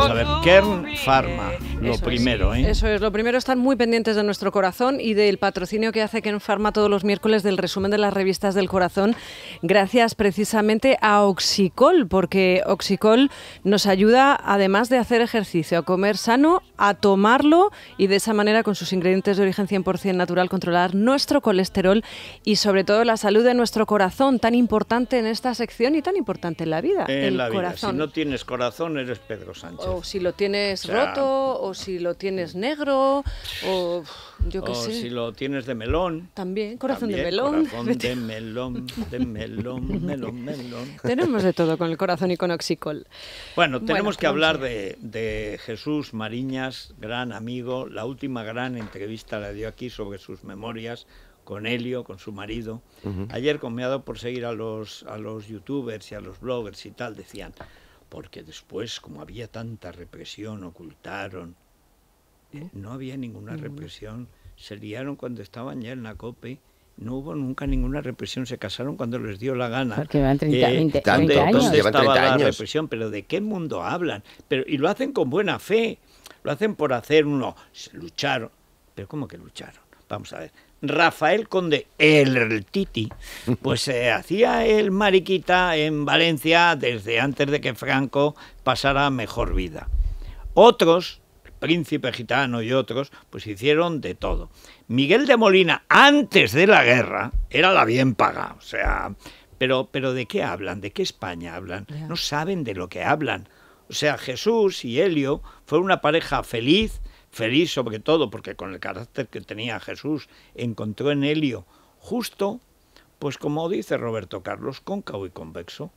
Vamos a ver, Kern Pharma lo primero. ¿eh? Eso es, lo primero, estar muy pendientes de nuestro corazón y del patrocinio que hace que Farma todos los miércoles del resumen de las revistas del corazón, gracias precisamente a Oxicol, porque Oxicol nos ayuda, además de hacer ejercicio, a comer sano, a tomarlo y de esa manera, con sus ingredientes de origen 100% natural, controlar nuestro colesterol y sobre todo la salud de nuestro corazón, tan importante en esta sección y tan importante en la vida. En el la vida. Si no tienes corazón, eres Pedro Sánchez. O si lo tienes roto, o si lo tienes negro, o yo qué sé. si lo tienes de melón. También, corazón de melón. de melón, de melón, melón, melón. Tenemos de todo con el corazón y con Oxicol. Bueno, tenemos que hablar de, de Jesús Mariñas, gran amigo. La última gran entrevista la dio aquí sobre sus memorias con Helio, con su marido. Ayer, conmeado por seguir a los, a los youtubers y a los bloggers y tal, decían, porque después, como había tanta represión, ocultaron. ¿Eh? No había ninguna represión. Se liaron cuando estaban ya en la COPE. No hubo nunca ninguna represión. Se casaron cuando les dio la gana. Porque van 30, eh, años. años? Pero ¿de qué mundo hablan? Pero, y lo hacen con buena fe. Lo hacen por hacer uno. Lucharon. Pero ¿cómo que lucharon? Vamos a ver. Rafael Conde, el Titi, pues se eh, hacía el mariquita en Valencia desde antes de que Franco pasara mejor vida. Otros, el príncipe gitano y otros, pues hicieron de todo. Miguel de Molina, antes de la guerra, era la bien paga, o sea, pero, pero ¿de qué hablan? ¿De qué España hablan? No saben de lo que hablan. O sea, Jesús y Helio fueron una pareja feliz, feliz sobre todo porque con el carácter que tenía Jesús encontró en Helio justo, pues como dice Roberto Carlos, cóncavo y convexo.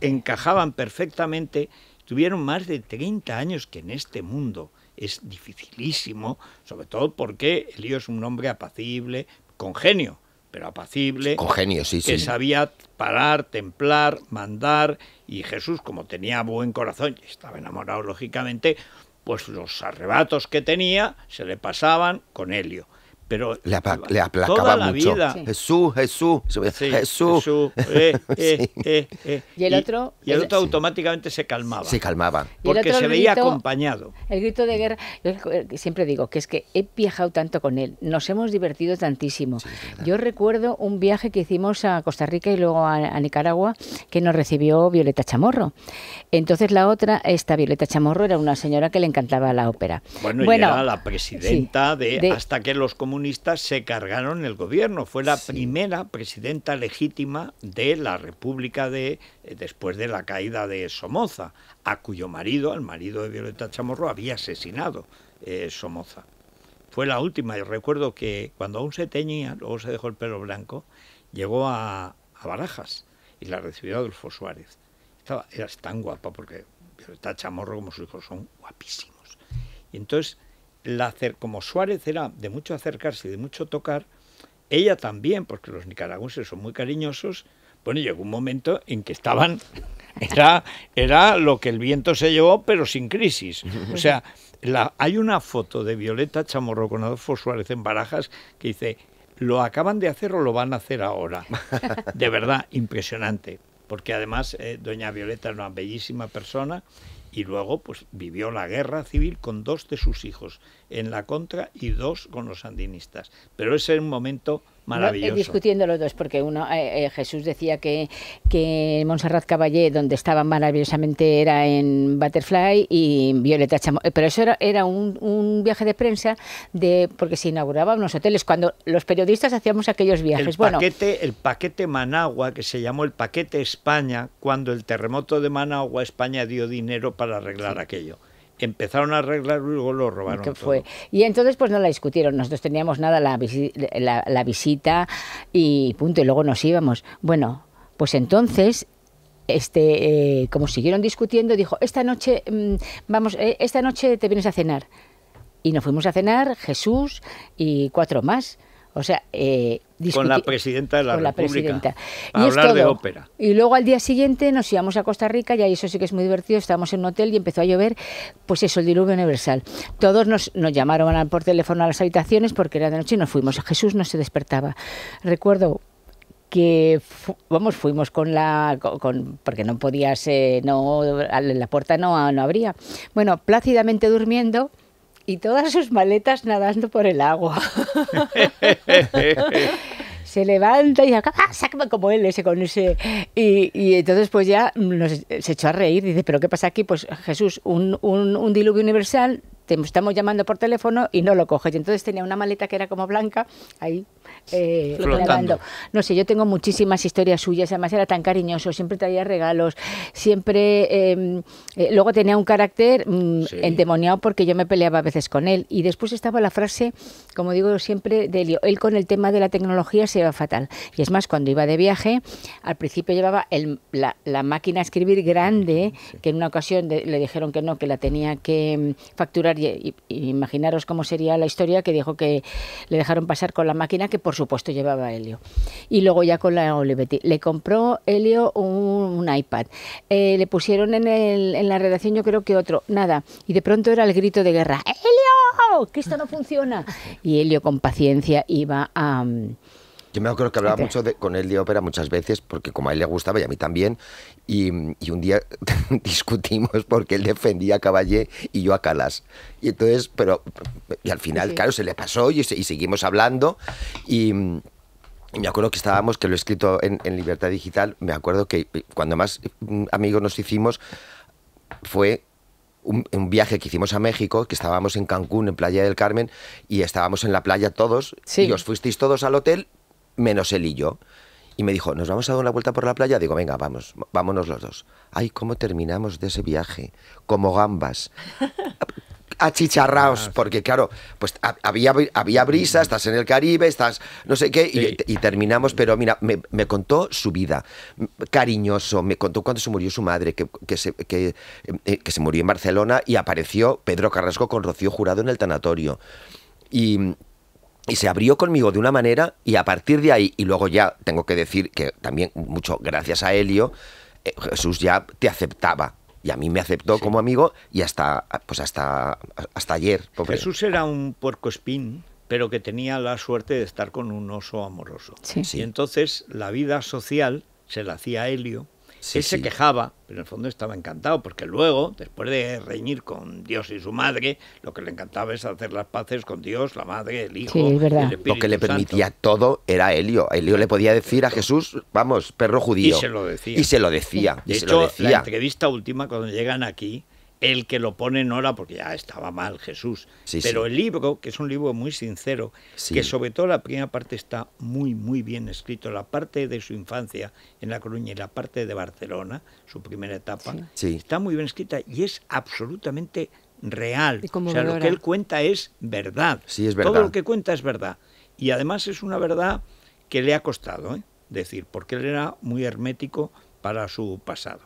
encajaban perfectamente, tuvieron más de 30 años que en este mundo es dificilísimo, sobre todo porque Helio es un hombre apacible, con genio, pero apacible. Con sí, que sabía parar, templar, mandar, y Jesús, como tenía buen corazón, y estaba enamorado, lógicamente, pues los arrebatos que tenía se le pasaban con helio pero le, aplacaba la mucho. Vida. Jesús, Jesús, Jesús. y el otro, y, automáticamente se calmaba. Se calmaba. Porque se veía acompañado. El grito de guerra, yo eh, siempre digo que es que he viajado tanto con él, nos hemos divertido tantísimo. yo recuerdo un viaje que hicimos a Costa Rica y luego a, Nicaragua que nos recibió Violeta Chamorro. Entonces la otra, esta Violeta Chamorro era una señora que le encantaba la ópera. Bueno, y era la presidenta de, de, hasta que los comunistas se cargaron el gobierno. Fue la primera presidenta legítima de la República de eh, después de la caída de Somoza, a cuyo marido, al marido de Violeta Chamorro, había asesinado eh, Somoza. Fue la última. Y recuerdo que cuando aún se teñía, luego se dejó el pelo blanco, llegó a, Barajas y la recibió Adolfo Suárez. Estaba, era tan guapa porque Violeta Chamorro como sus hijos son guapísimos. Y entonces como Suárez era de mucho acercarse y de mucho tocar, ella también, porque los nicaragüenses son muy cariñosos, bueno, llegó un momento en que estaban, era, era lo que el viento se llevó, pero sin crisis. O sea, hay una foto de Violeta Chamorro con Adolfo Suárez en Barajas que dice, lo acaban de hacer o lo van a hacer ahora. De verdad, impresionante. Porque además, eh, doña Violeta es una bellísima persona y luego pues vivió la guerra civil con dos de sus hijos en la contra y dos con los sandinistas. Pero ese es un momento eh, maravilloso. discutiendo los dos, porque uno, eh, eh, Jesús decía que, que Montserrat Caballé, donde estaba maravillosamente, era en Butterfly y Violeta Chamorro. Pero eso era, un, un, viaje de prensa de porque se inauguraban unos hoteles, cuando los periodistas hacíamos aquellos viajes. El paquete, bueno, el paquete Managua, que se llamó el paquete España, cuando el terremoto de Managua, España dio dinero para arreglar aquello empezaron a arreglar luego lo robaron. Y entonces pues no la discutieron, nosotros teníamos nada la, la, visita y punto, y luego nos íbamos. Bueno, pues entonces... Este, eh, como siguieron discutiendo, dijo esta noche mm, vamos, eh, esta noche te vienes a cenar y nos fuimos a cenar Jesús y cuatro más. O sea, eh, con la presidenta de la con República. y de ópera. Y luego al día siguiente nos íbamos a Costa Rica y ahí eso sí que es muy divertido. Estábamos en un hotel y empezó a llover, pues eso, el diluvio universal. Todos nos, llamaron por teléfono a las habitaciones porque era de noche y nos fuimos. Jesús no se despertaba. Recuerdo que vamos fuimos con la con, porque no podías no la puerta no no abría bueno plácidamente durmiendo y todas sus maletas nadando por el agua. se levanta y acaba, ah, ah, como él ese con ese. Y, y entonces pues ya se echó a reír, dice, pero ¿qué pasa aquí? Pues Jesús, un, un, un diluvio universal, estamos llamando por teléfono y no lo coges. entonces tenía una maleta que era como blanca, ahí, eh, No sé, yo tengo muchísimas historias suyas, además era tan cariñoso, siempre traía regalos, siempre... Em, eh, luego tenía un carácter mm, endemoniado porque yo me peleaba a veces con él. Y después estaba la frase, como digo siempre, de Elio, él con el tema de la tecnología se iba fatal. Y es más, cuando iba de viaje, al principio llevaba el, la, máquina a escribir grande, que en una ocasión le dijeron que no, que la tenía que mm, facturar imaginaros cómo sería la historia que dijo que le dejaron pasar con la máquina que por supuesto llevaba Helio. Y luego ya con la Olivetti. Le compró Helio un, iPad. Eh, le pusieron en, la redacción yo creo que otro. Nada. Y de pronto era el grito de guerra. ¡Helio! ¡Que esto no funciona! Y Helio con paciencia iba a... Yo me acuerdo que hablaba mucho de, con él de ópera muchas veces, porque como a él le gustaba y a mí también, y, y un día discutimos porque él defendía a Caballé y yo a Calas. Y entonces, pero, y al final, claro, se le pasó y, seguimos hablando y me acuerdo que estábamos, que lo he escrito en, en, Libertad Digital, me acuerdo que eh, cuando más mm, amigos nos hicimos fue un, un, viaje que hicimos a México, que estábamos en Cancún, en Playa del Carmen, y estábamos en la playa todos, y os fuisteis todos al hotel menos él y yo. Y me dijo, ¿nos vamos a dar una vuelta por la playa? Digo, venga, vamos, vámonos los dos. Ay, ¿cómo terminamos de ese viaje? Como gambas. a chicharraos, porque claro, pues había, había brisa, mm. estás en el Caribe, estás no sé qué, y, terminamos, pero mira, me, contó su vida, cariñoso, me contó cuando se murió su madre, que, se, eh, que se murió en Barcelona y apareció Pedro Carrasco con Rocío Jurado en el tanatorio. Y y se abrió conmigo de una manera y a partir de ahí, y luego ya tengo que decir que también mucho gracias a Helio, eh, Jesús ya te aceptaba. Y a mí me aceptó como amigo y hasta, pues hasta, hasta ayer. Jesús era un espín, pero que tenía la suerte de estar con un oso amoroso. Y entonces la vida social se la hacía Helio él se quejaba, pero en el fondo estaba encantado, porque luego, después de reñir con Dios y su madre, lo que le encantaba es hacer las paces con Dios, la madre, el hijo. Sí, lo que le permitía todo era Helio. Helio le podía decir a Jesús, vamos, perro judío. Y se lo decía. Y se lo decía. De se lo decía. la entrevista última, cuando llegan aquí, el que lo pone en hora, porque ya estaba mal Jesús. Pero el libro, que es un libro muy sincero, que sobre todo la primera parte está muy, muy bien escrito, la parte de su infancia en La Coruña y la parte de Barcelona, su primera etapa, está muy bien escrita y es absolutamente real. o sea, lo que él cuenta es verdad. Todo lo que cuenta es verdad. Y además es una verdad que le ha costado ¿eh? decir, porque él era muy hermético para su pasado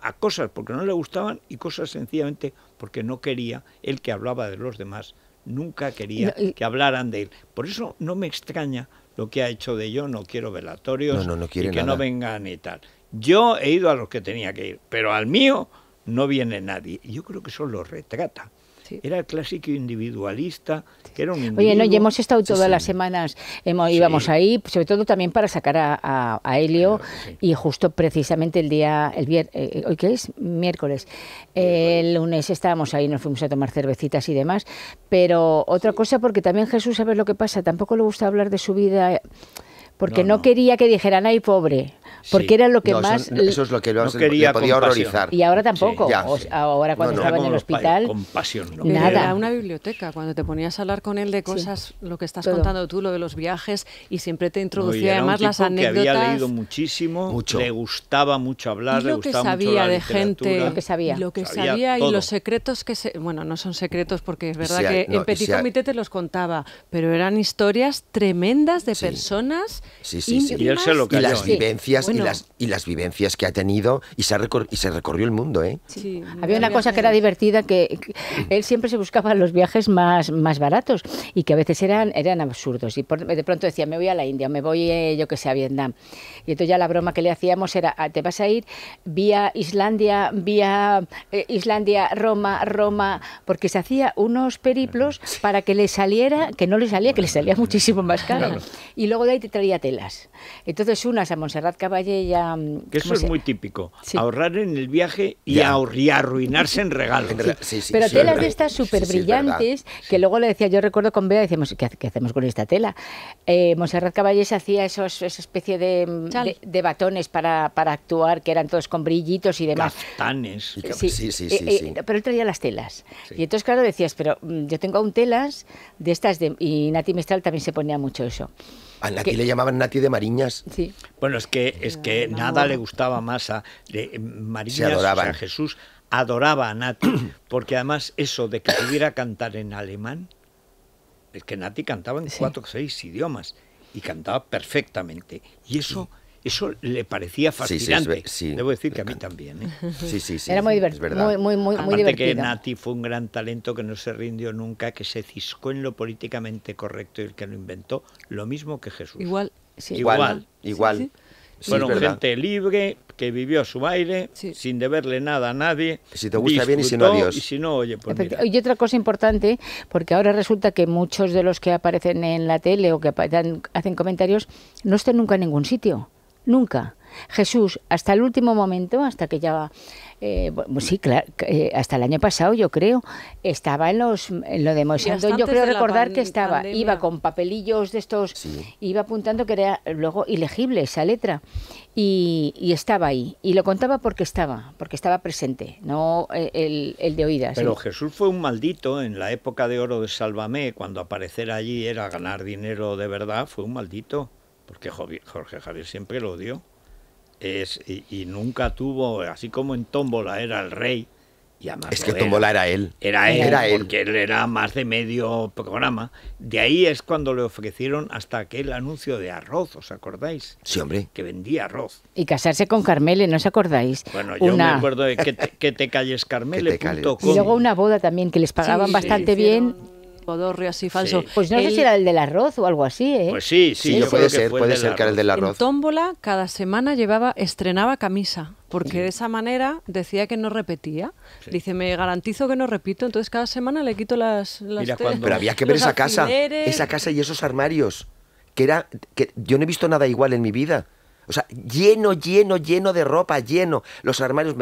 a cosas porque no le gustaban y cosas sencillamente porque no quería, el que hablaba de los demás, nunca quería que hablaran de él. Por eso no me extraña lo que ha hecho de yo, no quiero velatorios y que no vengan y tal. Yo he ido a los que tenía que ir, pero al mío no viene nadie. Yo creo que eso lo retrata. Era clásico individualista, era un Oye, no, y hemos estado todas las semanas, hemos, íbamos ahí, sobre todo también para sacar a, Helio, y justo precisamente el día, el viernes, eh, eh, ¿hoy qué es? Miércoles. el lunes estábamos ahí, nos fuimos a tomar cervecitas y demás, pero otra cosa, porque también Jesús, ¿sabes lo que pasa? Tampoco le gusta hablar de su vida porque no, quería que dijeran, ay, pobre, porque era lo que más... Eso, es lo que le podía horrorizar. Y ahora tampoco, ahora cuando estaba en el hospital... Nada. Era una biblioteca, cuando te ponías a hablar con él de cosas, lo que estás contando tú, lo de los viajes, y siempre te introducía además las anécdotas... que había leído muchísimo, le gustaba mucho hablar, lo le gustaba que sabía de gente, lo que sabía, lo que sabía, y los secretos que se... Bueno, no son secretos porque es verdad que en Petit Comité te los contaba, pero eran historias tremendas de personas sí, sí, y las ¿eh? vivencias y, las, y las vivencias que ha tenido y se, y se recorrió el mundo, ¿eh? había una cosa que era divertida que, él siempre se buscaba los viajes más, más baratos y que a veces eran eran absurdos y de pronto decía, "Me voy a la India, me voy eh, yo que sé a Vietnam." Y entonces ya la broma que le hacíamos era, ah, "Te vas a ir vía Islandia, vía eh, Islandia, Roma, Roma", porque se hacía unos periplos para que le saliera, que no le salía, que le salía muchísimo más caro. Y luego de ahí te traía telas. Entonces unas a Montserrat Caballé y a... Mm, que eso es muy típico, ahorrar en el viaje y, arruinarse en regalos. Pero telas de estas súper brillantes, que luego le decía, yo recuerdo con Bea, decíamos, ¿qué, hacemos con esta tela? Eh, Montserrat Caballé se hacía esos, esa especie de, mm, de, batones para, para, actuar, que eran todos con brillitos y demás. Sí, sí, eh, eh, sí. pero él traía las telas. Y entonces, claro, decías, pero mm, yo tengo aún telas de estas, y Nati Mestral también se ponía mucho eso. A Nati le llamaban Nati de Mariñas. Sí. Bueno, es que, es que nada le gustaba más a eh, Mariñas, Se Jesús adoraba a Nati, porque además eso de que pudiera cantar en alemán, es que Nati cantaba en cuatro o seis idiomas y cantaba perfectamente. Y eso... Eso le parecía fascinante. Sí, sí, Debo decir que a mí también. ¿eh? Sí, sí, sí. Era muy divertido. Muy, muy, muy, que Nati fue un gran talento que no se rindió nunca, que se ciscó en lo políticamente correcto y el que lo inventó, lo mismo que Jesús. Igual, Igual, igual. bueno, gente libre, que vivió a su aire, sin deberle nada a nadie. Si te gusta bien y si no, adiós. Y si no, oye, por pues Y otra cosa importante, porque ahora resulta que muchos de los que aparecen en la tele o que hacen comentarios no están nunca en ningún sitio nunca. Jesús, hasta el último momento, hasta que ya, eh, pues sí, eh, hasta el año pasado yo creo, estaba en, los, en lo de Moisés. Yo creo recordar que estaba, iba con papelillos de estos, iba apuntando que era luego ilegible esa letra. Y, estaba ahí. Y lo contaba porque estaba, porque estaba presente, no eh, el, el de oídas. Pero Jesús fue un maldito en la época de oro de Sálvame, cuando aparecer allí era ganar dinero de verdad, fue un maldito porque Jorge Javier siempre lo dio. Es, y, nunca tuvo, así como en Tómbola era el rey. Y además es que Tómbola era él. Era él, porque él. era más de medio programa. De ahí es cuando le ofrecieron hasta aquel anuncio de arroz, ¿os acordáis? Sí, hombre. Que vendía arroz. Y casarse con Carmele, ¿no os acordáis? Bueno, yo me acuerdo de que te, calles Carmele. Y luego una boda también, que les pagaban bastante bien podorrio así falso. Pues no sé si era el del arroz o algo así, ¿eh? Pues sí, sí, puede ser, puede que era el del arroz. En tómbola cada semana llevaba, estrenaba camisa porque de esa manera decía que no repetía. Dice, me garantizo que no repito, entonces cada semana le quito las... las Pero había que ver esa casa, esa casa y esos armarios, que era, que yo no he visto nada igual en mi vida. O sea, lleno, lleno, lleno de ropa, lleno. Los armarios.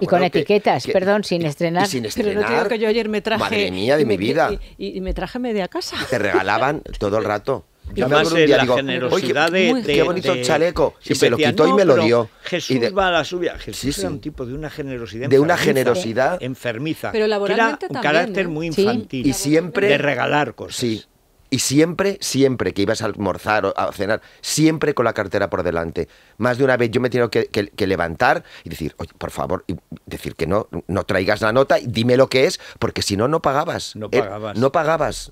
y con etiquetas, perdón, sin estrenar. sin estrenar. Pero no que yo ayer me traje. Madre mía de mi vida. Y, me traje media casa. Te regalaban todo el rato. Yo me acuerdo un día, generosidad qué bonito chaleco. Y se lo quitó y me lo dio. Jesús va a la subia Jesús sí, un tipo de una generosidad. De una generosidad. Enfermiza. Pero laboralmente un carácter ¿eh? muy infantil. Y siempre. De regalar cosas. Sí. Y siempre, siempre que ibas a almorzar o a cenar, siempre con la cartera por delante. Más de una vez yo me he tenido que, levantar y decir, oye, por favor, y decir que no, no traigas la nota y dime lo que es, porque si no, no pagabas. No eh, pagabas. no pagabas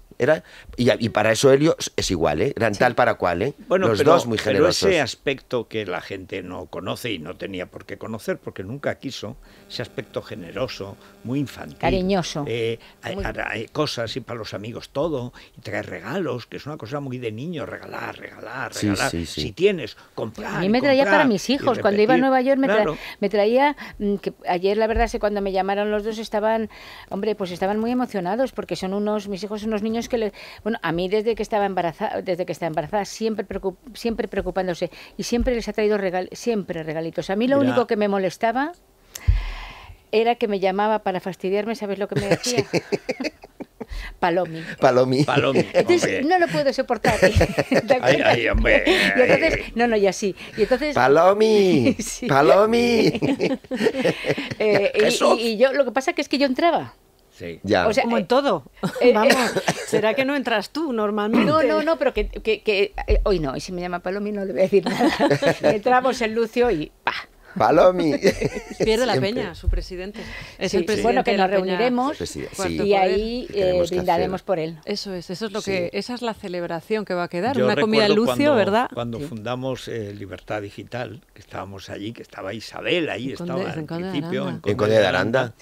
y, para eso Helio es igual, ¿eh? eran tal para cual. ¿eh? Bueno, Los pero, dos muy generosos. ese aspecto que la gente no conoce y no tenía por qué conocer porque nunca quiso, ese aspecto generoso, muy infantil. Cariñoso. Eh, cosas y para los amigos todo, y traer regalos, que es una cosa muy de niño, regalar, regalar, regalar. si tienes, comprar. A mí me traía para mis hijos, cuando iba a Nueva York me, traía, mm, que ayer la verdad es que cuando me llamaron los dos estaban, hombre, pues estaban muy emocionados porque son unos, mis hijos son unos niños que le... Bueno, a mí desde que estaba embarazada, desde que está embarazada, siempre, siempre preocupándose y siempre les ha traído siempre regalitos. A mí lo único que me molestaba era que me llamaba para fastidiarme, ¿sabes lo que me decía? Palomi. Palomi. Entonces, no lo puedo soportar. Ay, hombre. no, no, y así. Y entonces, Palomi. Palomi. Eh, y, yo, lo que pasa que es que yo entraba. O sea, como en eh, todo. Eh, eh, ¿será que no entras tú normalmente? No, no, no, pero que, hoy no, y si me llama Palomi no le voy a decir nada. Entramos en Lucio y pa. Palomi. Pierde la Peña, su presidente. Es el presidente bueno, que nos reuniremos y ahí brindaremos por él. Eso es, eso es lo que, esa es la celebración que va a quedar, una comida Lucio, ¿verdad? Cuando fundamos Libertad Digital, que estábamos allí, que estaba Isabel ahí, estaba en principio en Conde de Aranda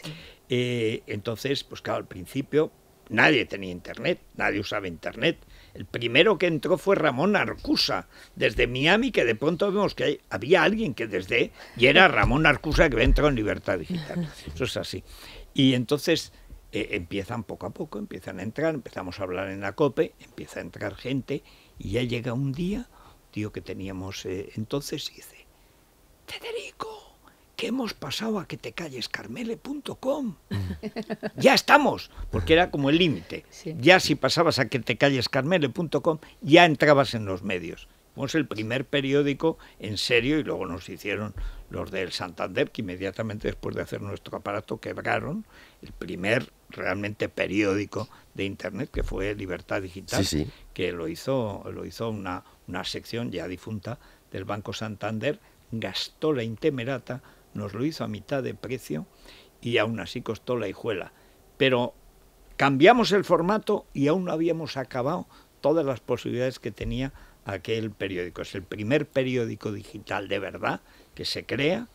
eh, entonces, pues claro, al principio nadie tenía internet, nadie usaba internet. El primero que entró fue Ramón Arcusa, desde Miami, que de pronto vemos que había alguien que desde, y era Ramón Arcusa que entró en Libertad Digital. Eso es así. Y entonces eh, empiezan poco a poco, empiezan a entrar, empezamos a hablar en la COPE, empieza a entrar gente, y ya llega un día, tío que teníamos eh, entonces, y dice, Federico, ¿Qué hemos pasado a que te calles, carmele.com? Mm. ya estamos, porque era como el límite. Ya si pasabas a que te calles, carmele.com, ya entrabas en los medios. Fuimos el primer periódico en serio y luego nos hicieron los del Santander, que inmediatamente después de hacer nuestro aparato quebraron el primer realmente periódico de Internet, que fue Libertad Digital, que lo hizo, lo hizo una, una sección ya difunta del Banco Santander, gastó la intemerata nos lo hizo a mitad de precio y aún así costó la hijuela. Pero cambiamos el formato y aún no habíamos acabado todas las posibilidades que tenía aquel periódico. Es el primer periódico digital de verdad que se crea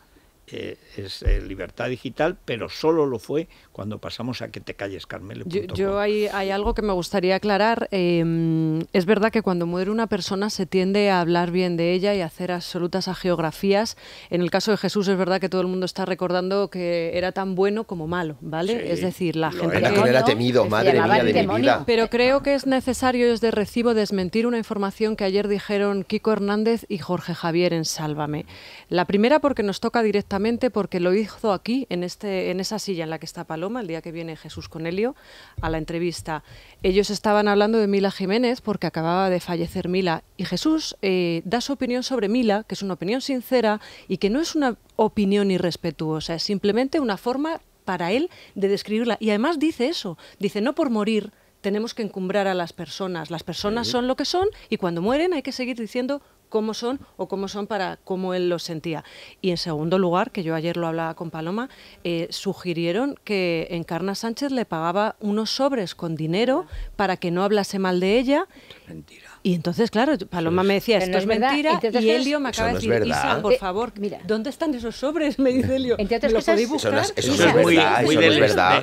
es eh, libertad digital, pero solo lo fue cuando pasamos a que te calles, Carmelo. Yo, hay, hay, algo que me gustaría aclarar. Em, es verdad que cuando muere una persona se tiende a hablar bien de ella y hacer absolutas geografías En el caso de Jesús es verdad que todo el mundo está recordando que era tan bueno como malo, ¿vale? es decir, la gente era, no temido, madre mía de mi vida. Pero creo que es necesario, es de recibo desmentir una información que ayer dijeron Kiko Hernández y Jorge Javier en Sálvame. La primera porque nos toca directamente porque lo hizo aquí, en, este, en esa silla en la que está Paloma, el día que viene Jesús Conelio, a la entrevista. Ellos estaban hablando de Mila Jiménez porque acababa de fallecer Mila y Jesús eh, da su opinión sobre Mila, que es una opinión sincera y que no es una opinión irrespetuosa, es simplemente una forma para él de describirla. Y además dice eso, dice no por morir tenemos que encumbrar a las personas. Las personas son lo que son y cuando mueren hay que seguir diciendo cómo son o cómo son para cómo él los sentía. Y en segundo lugar, que yo ayer lo hablaba con Paloma, eh, sugirieron que Encarna Sánchez le pagaba unos sobres con dinero para que no hablase mal de ella. Mentira y entonces, claro, Paloma me decía, esto es, mentira, entonces, y Elio me acaba de decir, por eh, favor, mira. ¿dónde están esos sobres? Me dice Elio, entre otras cosas, Eso, es,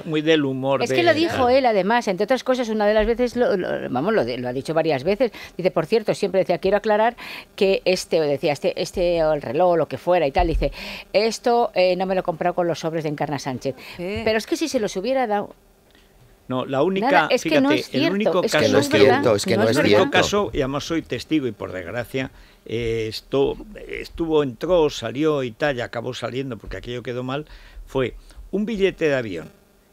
muy, del, humor. Es que lo dijo él, además, entre otras cosas, una de las veces, vamos, lo, ha dicho varias veces, dice, por cierto, siempre decía, quiero aclarar que este, o decía, este, este o el reloj, o lo que fuera y tal, dice, esto eh, no me lo he comprado con los sobres de Encarna Sánchez. Pero es que si se los hubiera dado no, la única, fíjate, el único caso, que no es cierto, es que no, el caso, y además soy testigo y por desgracia esto estuvo, entró, salió y tal, y acabó saliendo porque aquello quedó mal, fue un billete de avión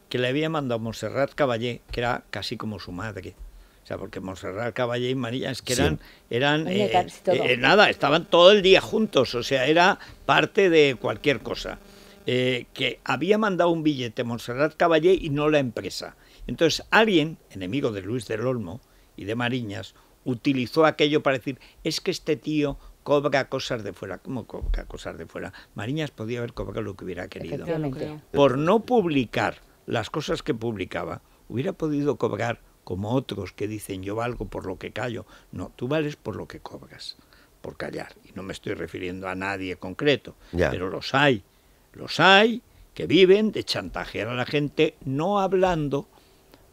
que le había mandado Montserrat Caballé, que era casi como su madre. O sea, porque Montserrat Caballé y María es que eran, eran eh, eh, eh, nada, estaban todo el día juntos, o sea, era parte de cualquier cosa. que había mandado un billete Montserrat Caballé y no la empresa. Entonces alguien, enemigo de Luis del Olmo y de Mariñas, utilizó aquello para decir, es que este tío cobra cosas de fuera. ¿Cómo cobra cosas de fuera? Mariñas podía haber cobrado lo que hubiera querido. Por no publicar las cosas que publicaba, hubiera podido cobrar como otros que dicen yo valgo por lo que callo. No, tú vales por lo que cobras, por callar. Y no me estoy refiriendo a nadie concreto, ya. pero los hay. Los hay que viven de chantajear a la gente no hablando,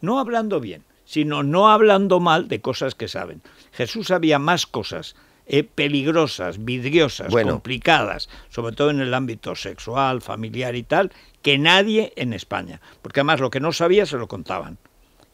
no hablando bien, sino no hablando mal de cosas que saben. Jesús sabía más cosas eh, peligrosas, vidriosas, complicadas, sobre todo en el ámbito sexual, familiar y tal, que nadie en España. Porque además lo que no sabía se lo contaban.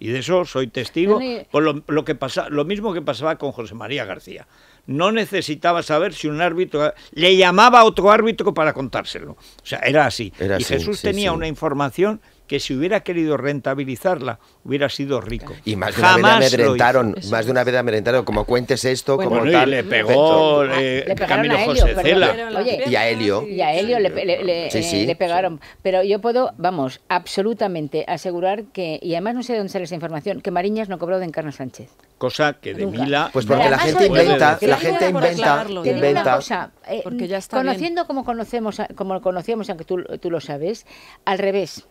Y de eso soy testigo. lo, que pasa, lo mismo que pasaba con José María García. No necesitaba saber si un árbitro le llamaba a otro árbitro para contárselo. O sea, era así. y Jesús tenía una información que si hubiera querido rentabilizarla hubiera sido rico. Y más de una vez amedrentaron, más de una vez amedrentaron, como cuentes esto, como tal. le pegó le ah, a Helio, José Cela. y a Helio. Y a Helio le, pegaron. Pero yo puedo, vamos, absolutamente asegurar que, y además no sé de dónde sale esa información, que Mariñas no cobró de Encarna Sánchez. Cosa que de Mila... Pues porque la gente inventa, la gente inventa, inventa. Cosa, porque ya mm, conociendo como conocemos, como conocíamos, aunque tú, tú lo sabes, al revés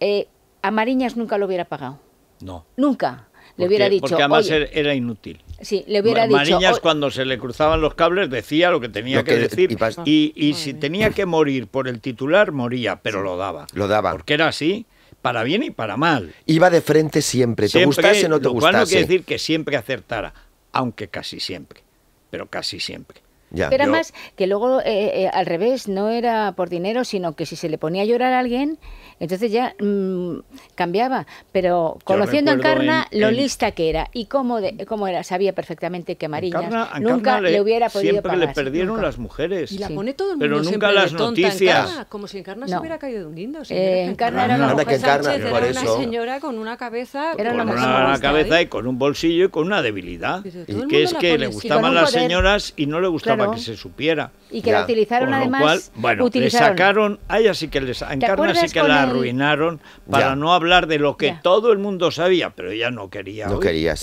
eh, a Mariñas nunca lo hubiera pagado. No. Nunca. Le hubiera dicho. Porque además era inútil. Sí, le hubiera dicho. Mariñas, cuando se le cruzaban los cables, decía lo que tenía que, decir. Y, si tenía que morir por el titular, moría, pero lo daba. Lo daba. Porque era así para bien y para mal. Iba de frente siempre, te gustase o no te lo no quiere decir que siempre acertara, aunque casi siempre, pero casi siempre. Pero además, que luego eh, eh, al revés, no era por dinero, sino que si se le ponía a llorar a alguien, entonces ya mm, cambiaba, pero conociendo a Encarna en, lo lista que era y cómo, de, cómo era, sabía perfectamente que Mariñas nunca le, hubiera podido siempre Siempre le perdieron las mujeres. la pone todo el pero nunca las noticias. Encarna, como si Encarna se hubiera caído de un lindo. Eh, Encarna era una mujer Sánchez, era una señora con una cabeza... Era una con una cabeza ¿eh? y con un bolsillo y con una debilidad. Y que es que le gustaban las señoras y no le gustaba que se supiera y que la utilizaron además. bueno, le sacaron, a ella sí que les, a que la arruinaron para no hablar de lo que todo el mundo sabía, pero ella no quería. No quería,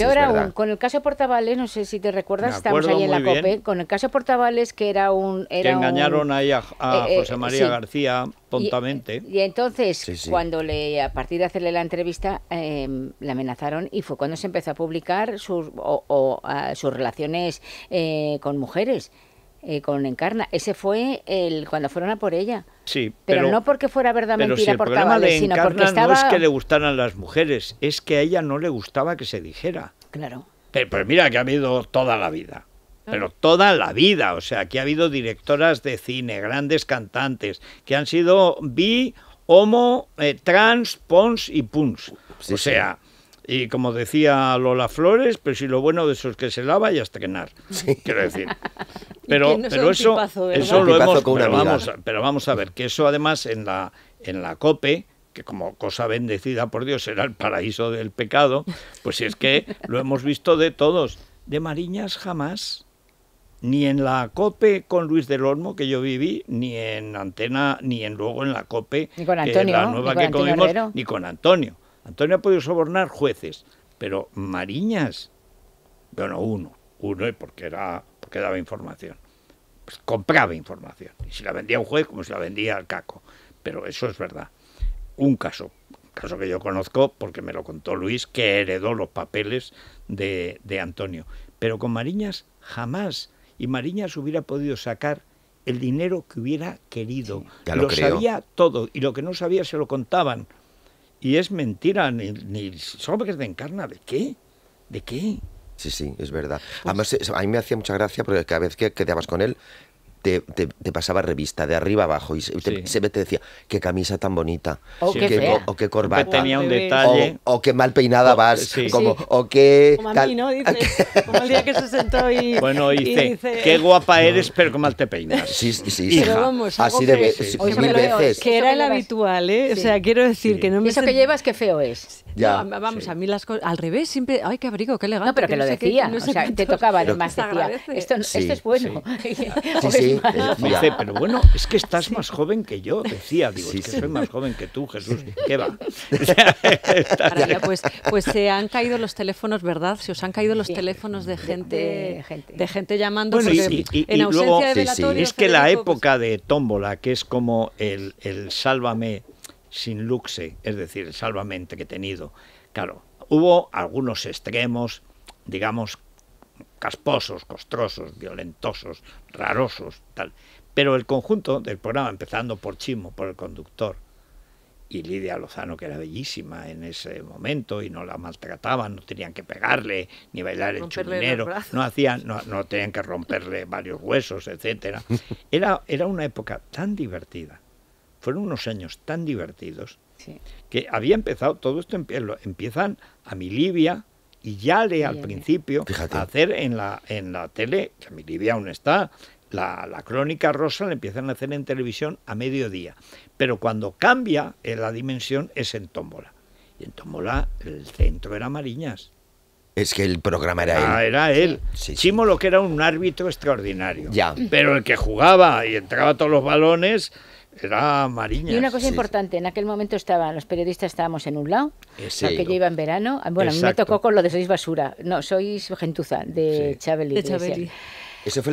con el caso Portavales, no sé si te recuerdas, estamos ahí en la COPE, con el caso Portavales que era un. Era que engañaron a ahí a, eh, eh, José María García tontamente. Y, entonces, cuando le, a partir de hacerle la entrevista, em, la amenazaron y fue cuando se empezó a publicar sus, o, sus relaciones eh, con mujeres. Eh, con Encarna. Ese fue el cuando fueron a por ella. Sí, pero, no porque fuera verdad mentira por sino porque estaba... no es que le gustaran las mujeres, es que a ella no le gustaba que se dijera. Claro. Pero, mira que ha habido toda la vida. Pero toda la vida, o sea, que ha habido directoras de cine, grandes cantantes, que han sido bi, homo, eh, trans, pons y puns. o sea, y como decía Lola Flores, pero pues si lo bueno de eso es que se lava y hasta estrenar. Quiero decir. Pero, pero eso, eso lo hemos. Pero vamos, a ver, que eso además en la, en la COPE que como cosa bendecida por Dios era el paraíso del pecado, pues es que lo hemos visto de todos. De Mariñas jamás, ni en la COPE con Luis del Olmo que yo viví, ni en Antena, ni en luego en la COPE, con Antonio, la nueva ni con Antonio. Antonio ha podido sobornar jueces, pero Mariñas, bueno, uno, uno, porque, era, porque daba información. Pues compraba información. Y si la vendía un juez, como si la vendía al caco. Pero eso es verdad. Un caso, un caso que yo conozco porque me lo contó Luis, que heredó los papeles de, de Antonio. Pero con Mariñas jamás. Y Mariñas hubiera podido sacar el dinero que hubiera querido. lo sabía todo y lo que no sabía se lo contaban. Y es mentira, ni, ni sobres de encarna, ¿de qué? ¿De qué? Sí, sí, es verdad. Pues Además, a mí me hacía mucha gracia porque cada vez que quedabas con él, te, pasaba revista de arriba abajo y se, siempre te decía, qué camisa tan bonita, o, qué, corbata, tenía un detalle. O, qué mal peinada vas, como, o qué... Como a mí, ¿no? Dices, como el día que se sentó y... Bueno, dice, y dice qué eh, guapa eres, pero qué mal te peinas. Sí, sí, sí. Pero Así de Que era el habitual, ¿eh? O sea, quiero decir que no me... Eso que llevas, qué feo es. Ya, vamos, a mí las cosas... Al revés, siempre... Ay, qué abrigo, qué elegante. No, pero que, lo decía. o sea, te tocaba además, decía, esto, esto es bueno. Sí, sí. Eh, dice, pero bueno, es que estás más joven que yo, decía. Digo, es que soy más joven que tú, Jesús. ¿Qué va? pues, pues se han caído los teléfonos, ¿verdad? Se os han caído los teléfonos de gente, de, gente. llamando. en Es que la pues- época de tómbola, que es como el, el sálvame sin luxe, es decir, el sálvame tenido claro, hubo algunos extremos digamos, casposos, costrosos, violentosos, rarosos, tal. Pero el conjunto del programa, empezando por Chimo, por el conductor, y Lidia Lozano, que era bellísima en ese momento, y no la maltrataban, no tenían que pegarle, ni bailar el chuminero, no, hacían, no, tenían que romperle varios huesos, etc. Era, era una época tan divertida, fueron unos años tan divertidos, que había empezado, todo esto empiezan a mi Libia, y ya le, al principio, hacer en la, en la tele, que mi Libia aún está, la, la, crónica rosa la empiezan a hacer en televisión a mediodía. Pero cuando cambia eh, la dimensión es en tómbola. Y en tómbola el centro era Mariñas. Es que el programa era ah, él. Ah, era él. lo que era un árbitro extraordinario. Ya. Pero el que jugaba y entraba todos los balones, era Y una cosa importante, en aquel momento estaban, los periodistas estábamos en un lado, porque eh, yo iba en verano. Ah, bueno, a mí me tocó con lo de sois basura. No, sois gentuza, de sí. De Chabeli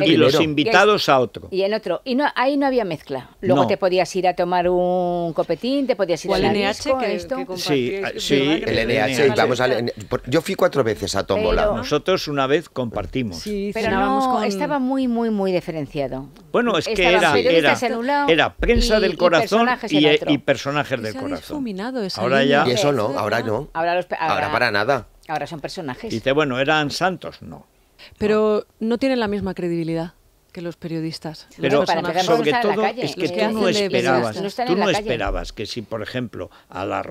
y los invitados a otro. Y en otro. Y no, ahí no había mezcla. Luego te podías ir a tomar un copetín, te podías ir a al NH, esto. sí, ah, el NH. yo fui cuatro veces a Tómbola. Nosotros una vez compartimos. pero no, estaba muy, muy, muy diferenciado. Bueno, es que era, era, prensa del corazón eh, y, personajes del corazón. ahora ya. Y eso no, ahora no. Ahora, ahora para nada. Ahora son personajes. Dice, bueno, eran santos, no. Pero no, tienen la misma credibilidad que los periodistas. Pero sobre todo es que tú no esperabas, tú no esperabas que si, por ejemplo, a la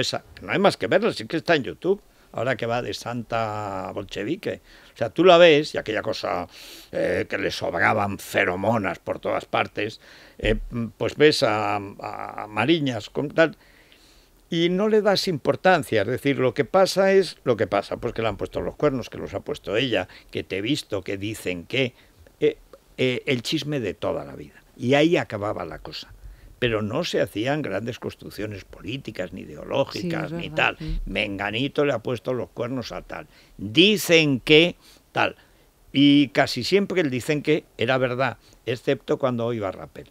esa, no hay más que verla, sí que está en YouTube, ahora que va de Santa Bolchevique. O sea, tú la ves y aquella cosa eh, que le sobraban feromonas por todas partes, eh, pues ves a, a Mariñas con tal y no le das importancia, es decir, lo que pasa es lo que pasa, pues que le han puesto los cuernos, que los ha puesto ella, que te he visto, que dicen que, eh, eh, el chisme de toda la vida. Y ahí acababa la cosa. Pero no se hacían grandes construcciones políticas, ni ideológicas, ni tal. Menganito le ha puesto los cuernos a tal. Dicen que tal. Y casi siempre el dicen que era verdad, excepto cuando iba a Rappel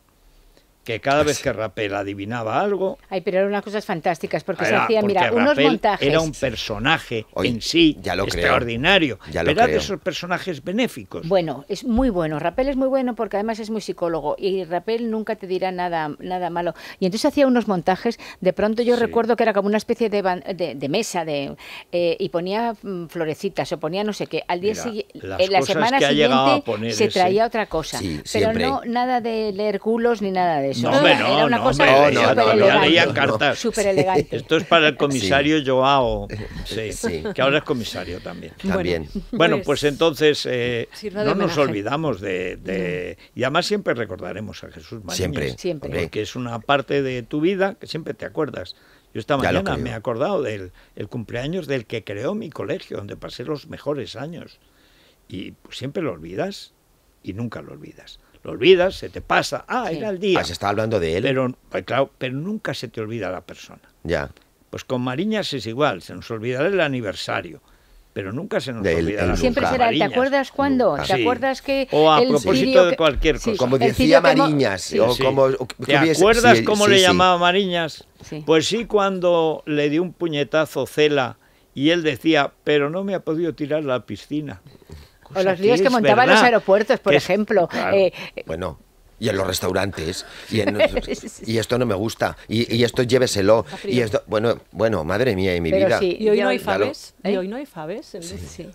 que cada vez pues que Rapel adivinaba algo... Ay, pero eran unas cosas fantásticas, porque se hacían, mira, unos montajes... era un personaje en sí ya lo extraordinario, ya lo era Esos personajes benéficos. Bueno, es muy bueno, Rapel es muy bueno porque además es muy psicólogo y Rapel nunca te dirá nada, nada malo. Y entonces hacía unos montajes, de pronto yo recuerdo que era como una especie de, mesa de, eh, y ponía mm, florecitas o ponía no sé qué. Al día siguiente, en la semana siguiente se traía otra cosa, pero no nada de leer ni nada de eso no, no, no, no, no, leían cartas. Esto es para el comisario Joao, que ahora es comisario también. También. Bueno, pues, pues entonces eh, no nos olvidamos de, Y además siempre recordaremos a Jesús María. Siempre, siempre. que es una parte de tu vida que siempre te acuerdas. Yo esta mañana me he acordado del el cumpleaños del que creó mi colegio, donde pasé los mejores años. Y pues siempre lo olvidas y nunca lo olvidas lo olvidas, se te pasa, ah, era el día. Ah, se está hablando de él. Pero, pues, claro, pero nunca se te olvida la persona. Ya. Pues con Mariñas es igual, se nos olvidará el aniversario pero nunca se nos olvidará siempre ¿te acuerdas cuándo? ¿Te acuerdas que O a propósito de cualquier cosa. como decía Mariñas. ¿Te acuerdas cómo le llamaba Mariñas? Pues sí, cuando le dio un puñetazo Cela y él decía, pero no me ha podido tirar la piscina. O los días que, montaba en los aeropuertos, por ejemplo. Eh, bueno y en los restaurantes y, esto no me gusta y, esto lléveselo y esto bueno bueno madre mía y mi vida ¿Eh? y hoy no hay faves y hoy no hay faves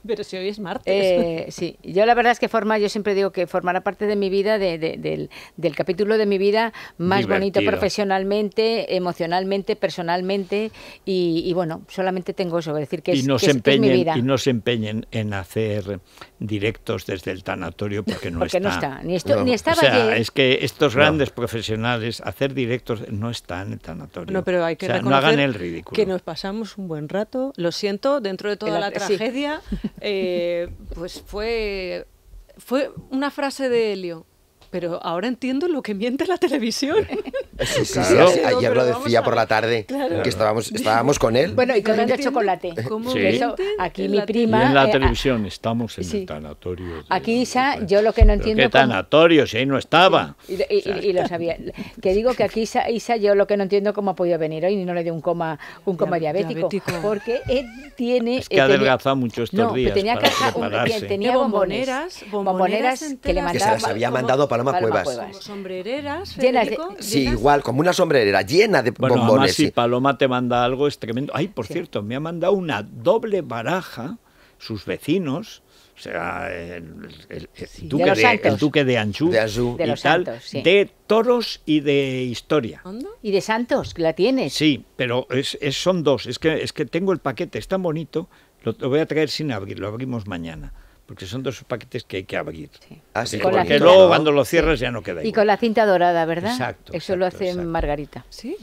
pero si hoy es martes eh, sí yo la verdad es que forma yo siempre digo que formará parte de mi vida del, capítulo de mi vida más bonito profesionalmente emocionalmente personalmente y, bueno solamente tengo eso decir que es, no mi vida. y no se empeñen en hacer directos desde el tanatorio porque no porque está. No Ni, es que estos grandes profesionales hacer directos no están en el tanatorio. No, pero hay que no hagan el ridículo. Que nos pasamos un buen rato. Lo siento, dentro de toda la tragedia, eh, pues fue fue una frase de Helio pero ahora entiendo lo que miente la televisión. Sí, sí, ayer lo decía por la tarde, que estábamos, estábamos con él. Bueno, y con chocolate. ¿Cómo Eso, aquí mi prima... en la eh, ah, televisión estamos en el tanatorio. aquí Isa, yo lo que no entiendo... ¿Qué tanatorio? Si ahí no estaba. Y, lo sabía. Que digo que aquí Isa, yo lo que no entiendo cómo ha podido venir hoy y no le dio un coma, un coma diabético, Porque él tiene... Es que ha eh, adelgazado mucho estos no, días tenía, para un, tenía bomboneras, bomboneras, que le mandaba, que se las había mandado para Paloma, Cuevas. sombrereras, Sí, igual, como una sombrerera, llena de bueno, bombones. si eh. Paloma te manda algo, es tremendo. Ay, por cierto, me ha mandado una doble baraja, sus vecinos, o sea, el, duque, de Anjú de, de toros y de historia. ¿Y de santos? ¿La tienes? Sí, pero es, son dos. Es que, es que tengo el paquete, es tan bonito, lo voy a traer sin abrir, lo abrimos mañana porque son dos paquetes que hay que abrir. Sí. Porque, luego ah, cuando lo cierras ya no queda. Y con la cinta dorada, ¿verdad? Exacto. Eso lo hace Margarita. Sí.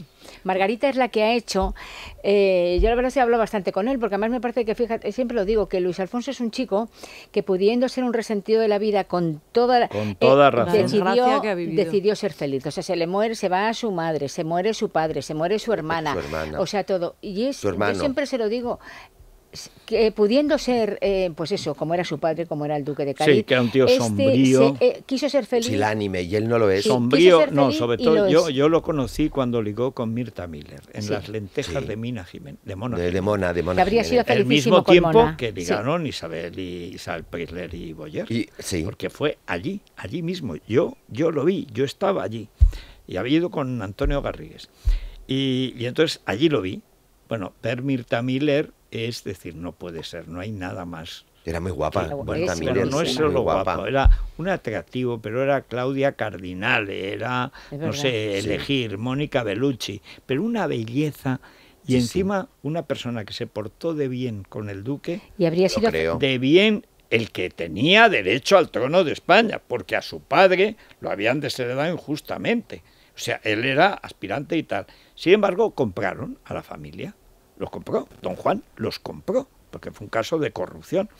Margarita es la que ha hecho, eh, yo la verdad se hablo bastante con él, porque además me parece que, fíjate, siempre lo digo, que Luis Alfonso es un chico que pudiendo ser un resentido de la vida con toda, con toda eh, razón. Decidió, decidió, ser feliz. O sea, se le muere, se va a su madre, se muere su padre, se muere su hermana. O sea, todo. Y es, yo siempre se lo digo, pudiendo ser, eh, pues eso, como era su padre, como era el duque de Cádiz. Sí, que era un tío este sombrío. Eh, quiso ser feliz. ánime y él no lo es. Sombrío, no, sobre todo yo, yo lo conocí cuando ligó con Mirta Miller, en las lentejas de Mina Jiménez, de Mona. De, Mona, Que habría sido Al mismo tiempo que ligaron Isabel y Isabel Preisler y Boyer. porque fue allí, allí mismo. Yo, yo lo vi, yo estaba allí. Y había ido con Antonio Garrigues. Y, y entonces allí lo vi. Bueno, ver Mirta Miller es decir, no puede ser, no hay nada más. Era muy guapa. bueno, no es solo guapa. era un atractivo, pero era Claudia Cardinal, era, no sé, elegir, Mónica Bellucci, pero una belleza. Y encima una persona que se portó de bien con el duque, y habría sido de bien el que tenía derecho al trono de España, porque a su padre lo habían desheredado injustamente. O sea, él era aspirante y tal. Sin embargo, compraron a la familia los compró, don Juan los compró, porque fue un caso de corrupción.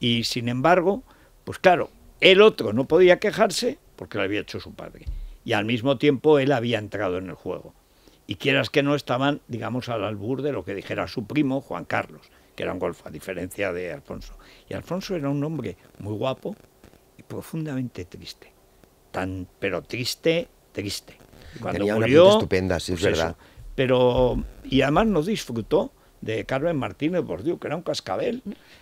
Y sin embargo, pues claro, el otro no podía quejarse porque lo había hecho su padre. Y al mismo tiempo él había entrado en el juego. Y quieras que no estaban, digamos, al albur de lo que dijera su primo, Juan Carlos, que era un golfo, a diferencia de Alfonso. Y Alfonso era un hombre muy guapo y profundamente triste. Tan, pero triste, triste. una estupenda, sí, es pues verdad. Pero, y además no disfrutó de Carmen Martínez Dios que era un cascabel,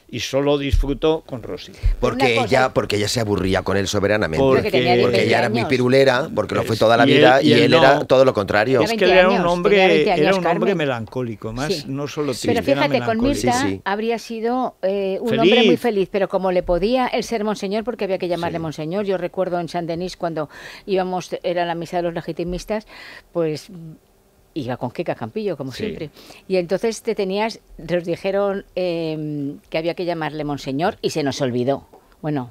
y solo disfrutó con Rosy. Porque ella, porque ella se aburría con él soberanamente. Porque, ella era mi pirulera, porque lo fue toda la vida, y él, era todo lo contrario. Es que era un hombre, era un hombre melancólico, más no solo Pero fíjate, con Mirta habría sido eh, un hombre muy feliz, pero como le podía el ser monseñor, porque había que llamarle monseñor, yo recuerdo en San Denis cuando íbamos, era la misa de los legitimistas, pues iba con Kika Campillo, como siempre. Y entonces te tenías, nos dijeron em, que había que llamarle Monseñor y se nos olvidó. Bueno,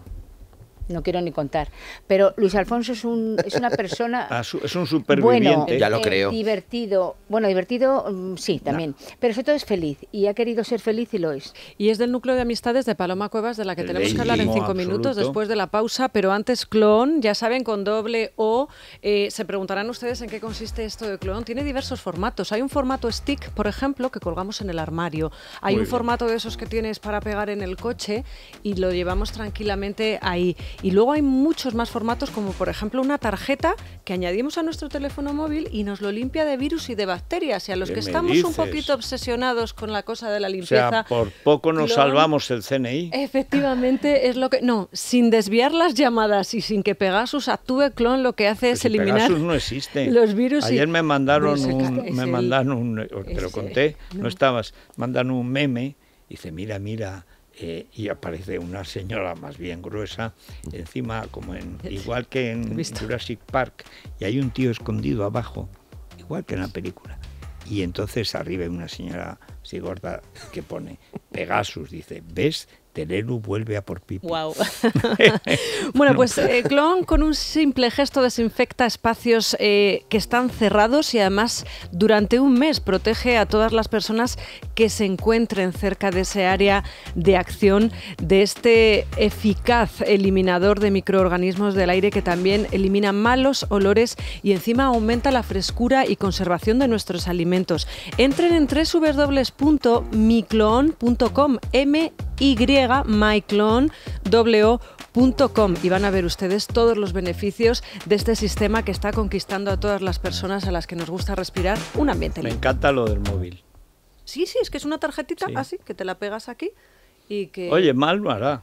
no quiero ni contar. Pero Luis Alfonso es, un, una persona... Ah, es un superviviente. Bueno, ya lo eh, creo. divertido. Bueno, divertido mm, sí, también. Pero sobre todo es feliz y ha querido ser feliz y lo es. Y es del núcleo de amistades de Paloma Cuevas, de la que tenemos que hablar en cinco minutos después de la pausa. Pero antes, Clon, ya saben, con doble O. Eh, se preguntarán ustedes en qué consiste esto de Clon. Tiene diversos formatos. Hay un formato stick, por ejemplo, que colgamos en el armario. Hay un formato de esos que tienes para pegar en el coche y lo llevamos tranquilamente ahí. Y luego hay muchos más formatos, como por ejemplo una tarjeta que añadimos a nuestro teléfono móvil y nos lo limpia de virus y de bacterias. Y a los que estamos un poquito obsesionados con la cosa de la limpieza. por poco nos salvamos el CNI. Efectivamente, es lo que. No, sin desviar las llamadas y sin que Pegasus actúe clon, lo que hace es eliminar. no Los virus. Ayer me mandaron un. Me mandaron un. Eh, te lo conté, no. estabas. Mandan un meme. Dice, mira, mira, eh, y aparece una señora más bien gruesa encima, como en, igual que en Jurassic Park, y hay un tío escondido abajo, igual que en la película. Y entonces arriba una señora gorda. que pone Pegasus, dice, ¿ves? Telenu vuelve a por pipi bueno, pues eh, Clon con un simple gesto desinfecta espacios eh, que están cerrados y además durante un mes protege a todas las personas que se encuentren cerca de ese área de acción de este eficaz eliminador de microorganismos del aire que también elimina malos olores y encima aumenta la frescura y conservación de nuestros alimentos. Entren en tres m y y van a ver ustedes todos los beneficios de este sistema que está conquistando a todas las personas a las que nos gusta respirar un ambiente limpio. Me encanta lo del móvil. Sí, sí, es que es una tarjetita así que te la pegas aquí Oye, mal no hará.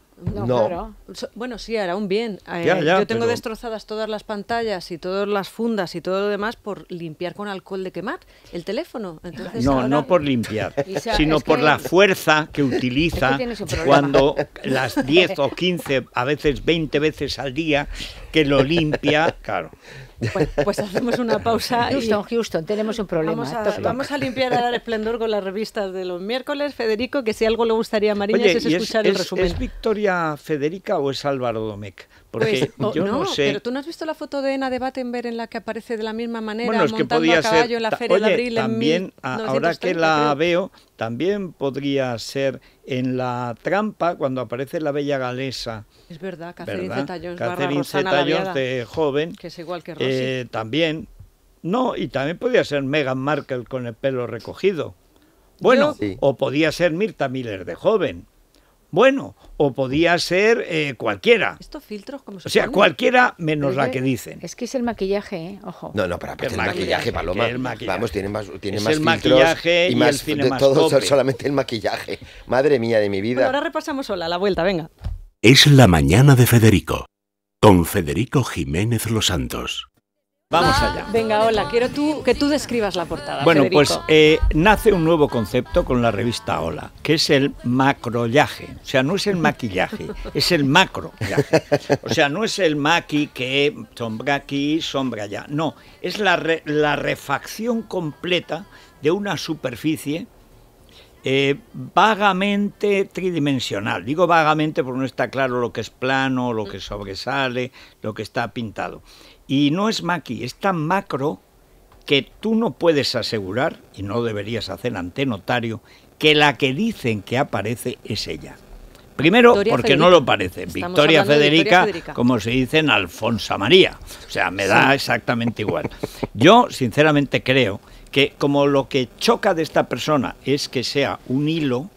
Bueno, sí, hará un bien. Eh, yo tengo destrozadas todas las pantallas y todas las fundas y todo lo demás por limpiar con alcohol de quemar el teléfono no, no por limpiar, sino por la fuerza que utiliza cuando las 10 o 15, a veces 20 veces al día, que lo limpia, claro pues hacemos una pausa. Houston, Houston, tenemos un problema. Vamos a, limpiar a dar esplendor con las revistas de los miércoles. Federico, que si algo le gustaría a Marina es escuchar el resumen. ¿Es Victoria Federica o es Álvaro Domecq? Pues, yo no, sé. Pero tú no has visto la foto de Ena de Battenberg en la que aparece de la misma manera montando a caballo en la Feria de Abril. También, ahora que la veo, también podría ser en la trampa cuando aparece la bella galesa. Es verdad, Catherine zeta de joven. Que es igual que Rosy. Eh, también. No, y también podría ser Meghan Markle con el pelo recogido. Bueno, o podía ser Mirta Miller de joven bueno, o podía ser eh, cualquiera. Estos filtros, como se O sea, cualquiera menos la que dicen. Es que es el maquillaje, ¿eh? ojo. No, no, para el, el maquillaje, Paloma. El maquillaje. Vamos, tiene más, tiene el maquillaje y, más y el todo, solamente el maquillaje. Madre mía de mi vida. ahora repasamos sola la vuelta, venga. Es la mañana de Federico con Federico Jiménez Los Santos. Vamos allá. Venga, hola, quiero tú, que tú describas la portada. Bueno, pues eh, nace un nuevo concepto con la revista Hola, que es el macrollaje. O sea, no es el maquillaje, es el macrollaje. O sea, no es el maqui que sombra aquí, sombra allá. No, es la, la refacción completa de una superficie eh, vagamente tridimensional. Digo vagamente porque no está claro lo que es plano, lo que sobresale, lo que está pintado. Y no es maqui, es tan macro que tú no puedes asegurar, y no deberías hacer ante notario, que la que dicen que aparece es ella. Primero, porque no lo parece. Victoria Federica, como se dice en Alfonsa María. O sea, me da exactamente igual. Yo, sinceramente, creo que como lo que choca de esta persona es que sea un hilo,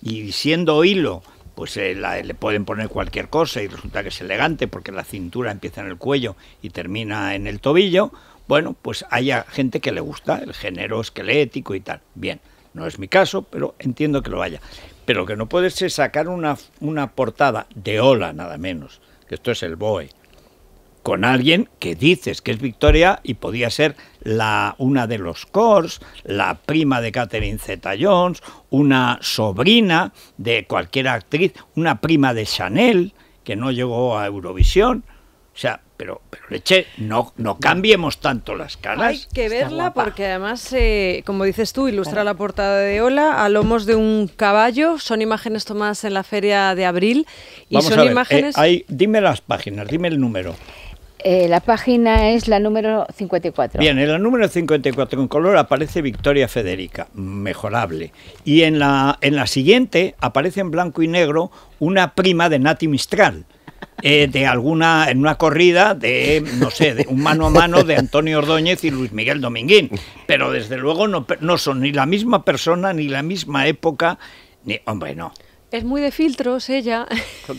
y siendo hilo pues eh, le pueden poner cualquier cosa y resulta que es elegante porque la cintura empieza en el cuello y termina en el tobillo, bueno, pues haya gente que le gusta el género esquelético y tal. Bien, no es mi caso, pero entiendo que lo haya. Pero que no puede ser sacar una, una portada de Ola, nada menos, que esto es el BOE, con alguien que dices que es Victoria y podía ser la, una de los Cors, la prima de Catherine Zeta-Jones, una sobrina de cualquier actriz, una prima de Chanel que no llegó a Eurovisión. O sea, pero, pero leche, no, no cambiemos tanto las caras. Hay que verla porque además, eh, como dices tú, ilustra la portada de Ola a lomos de un caballo. Son imágenes tomadas en la feria de abril y son eh, imágenes. dime las páginas, dime el número. Eh, la página es la número 54. Bien, en la número 54 en color aparece Victoria Federica, mejorable. Y en la, en la siguiente aparece en blanco y negro una prima de Nati Mistral. Eh, de alguna en una corrida de no sé de un mano a mano de Antonio Ordóñez y Luis Miguel Dominguín pero desde luego no, no son ni la misma persona ni la misma época ni hombre no es muy de filtros ella.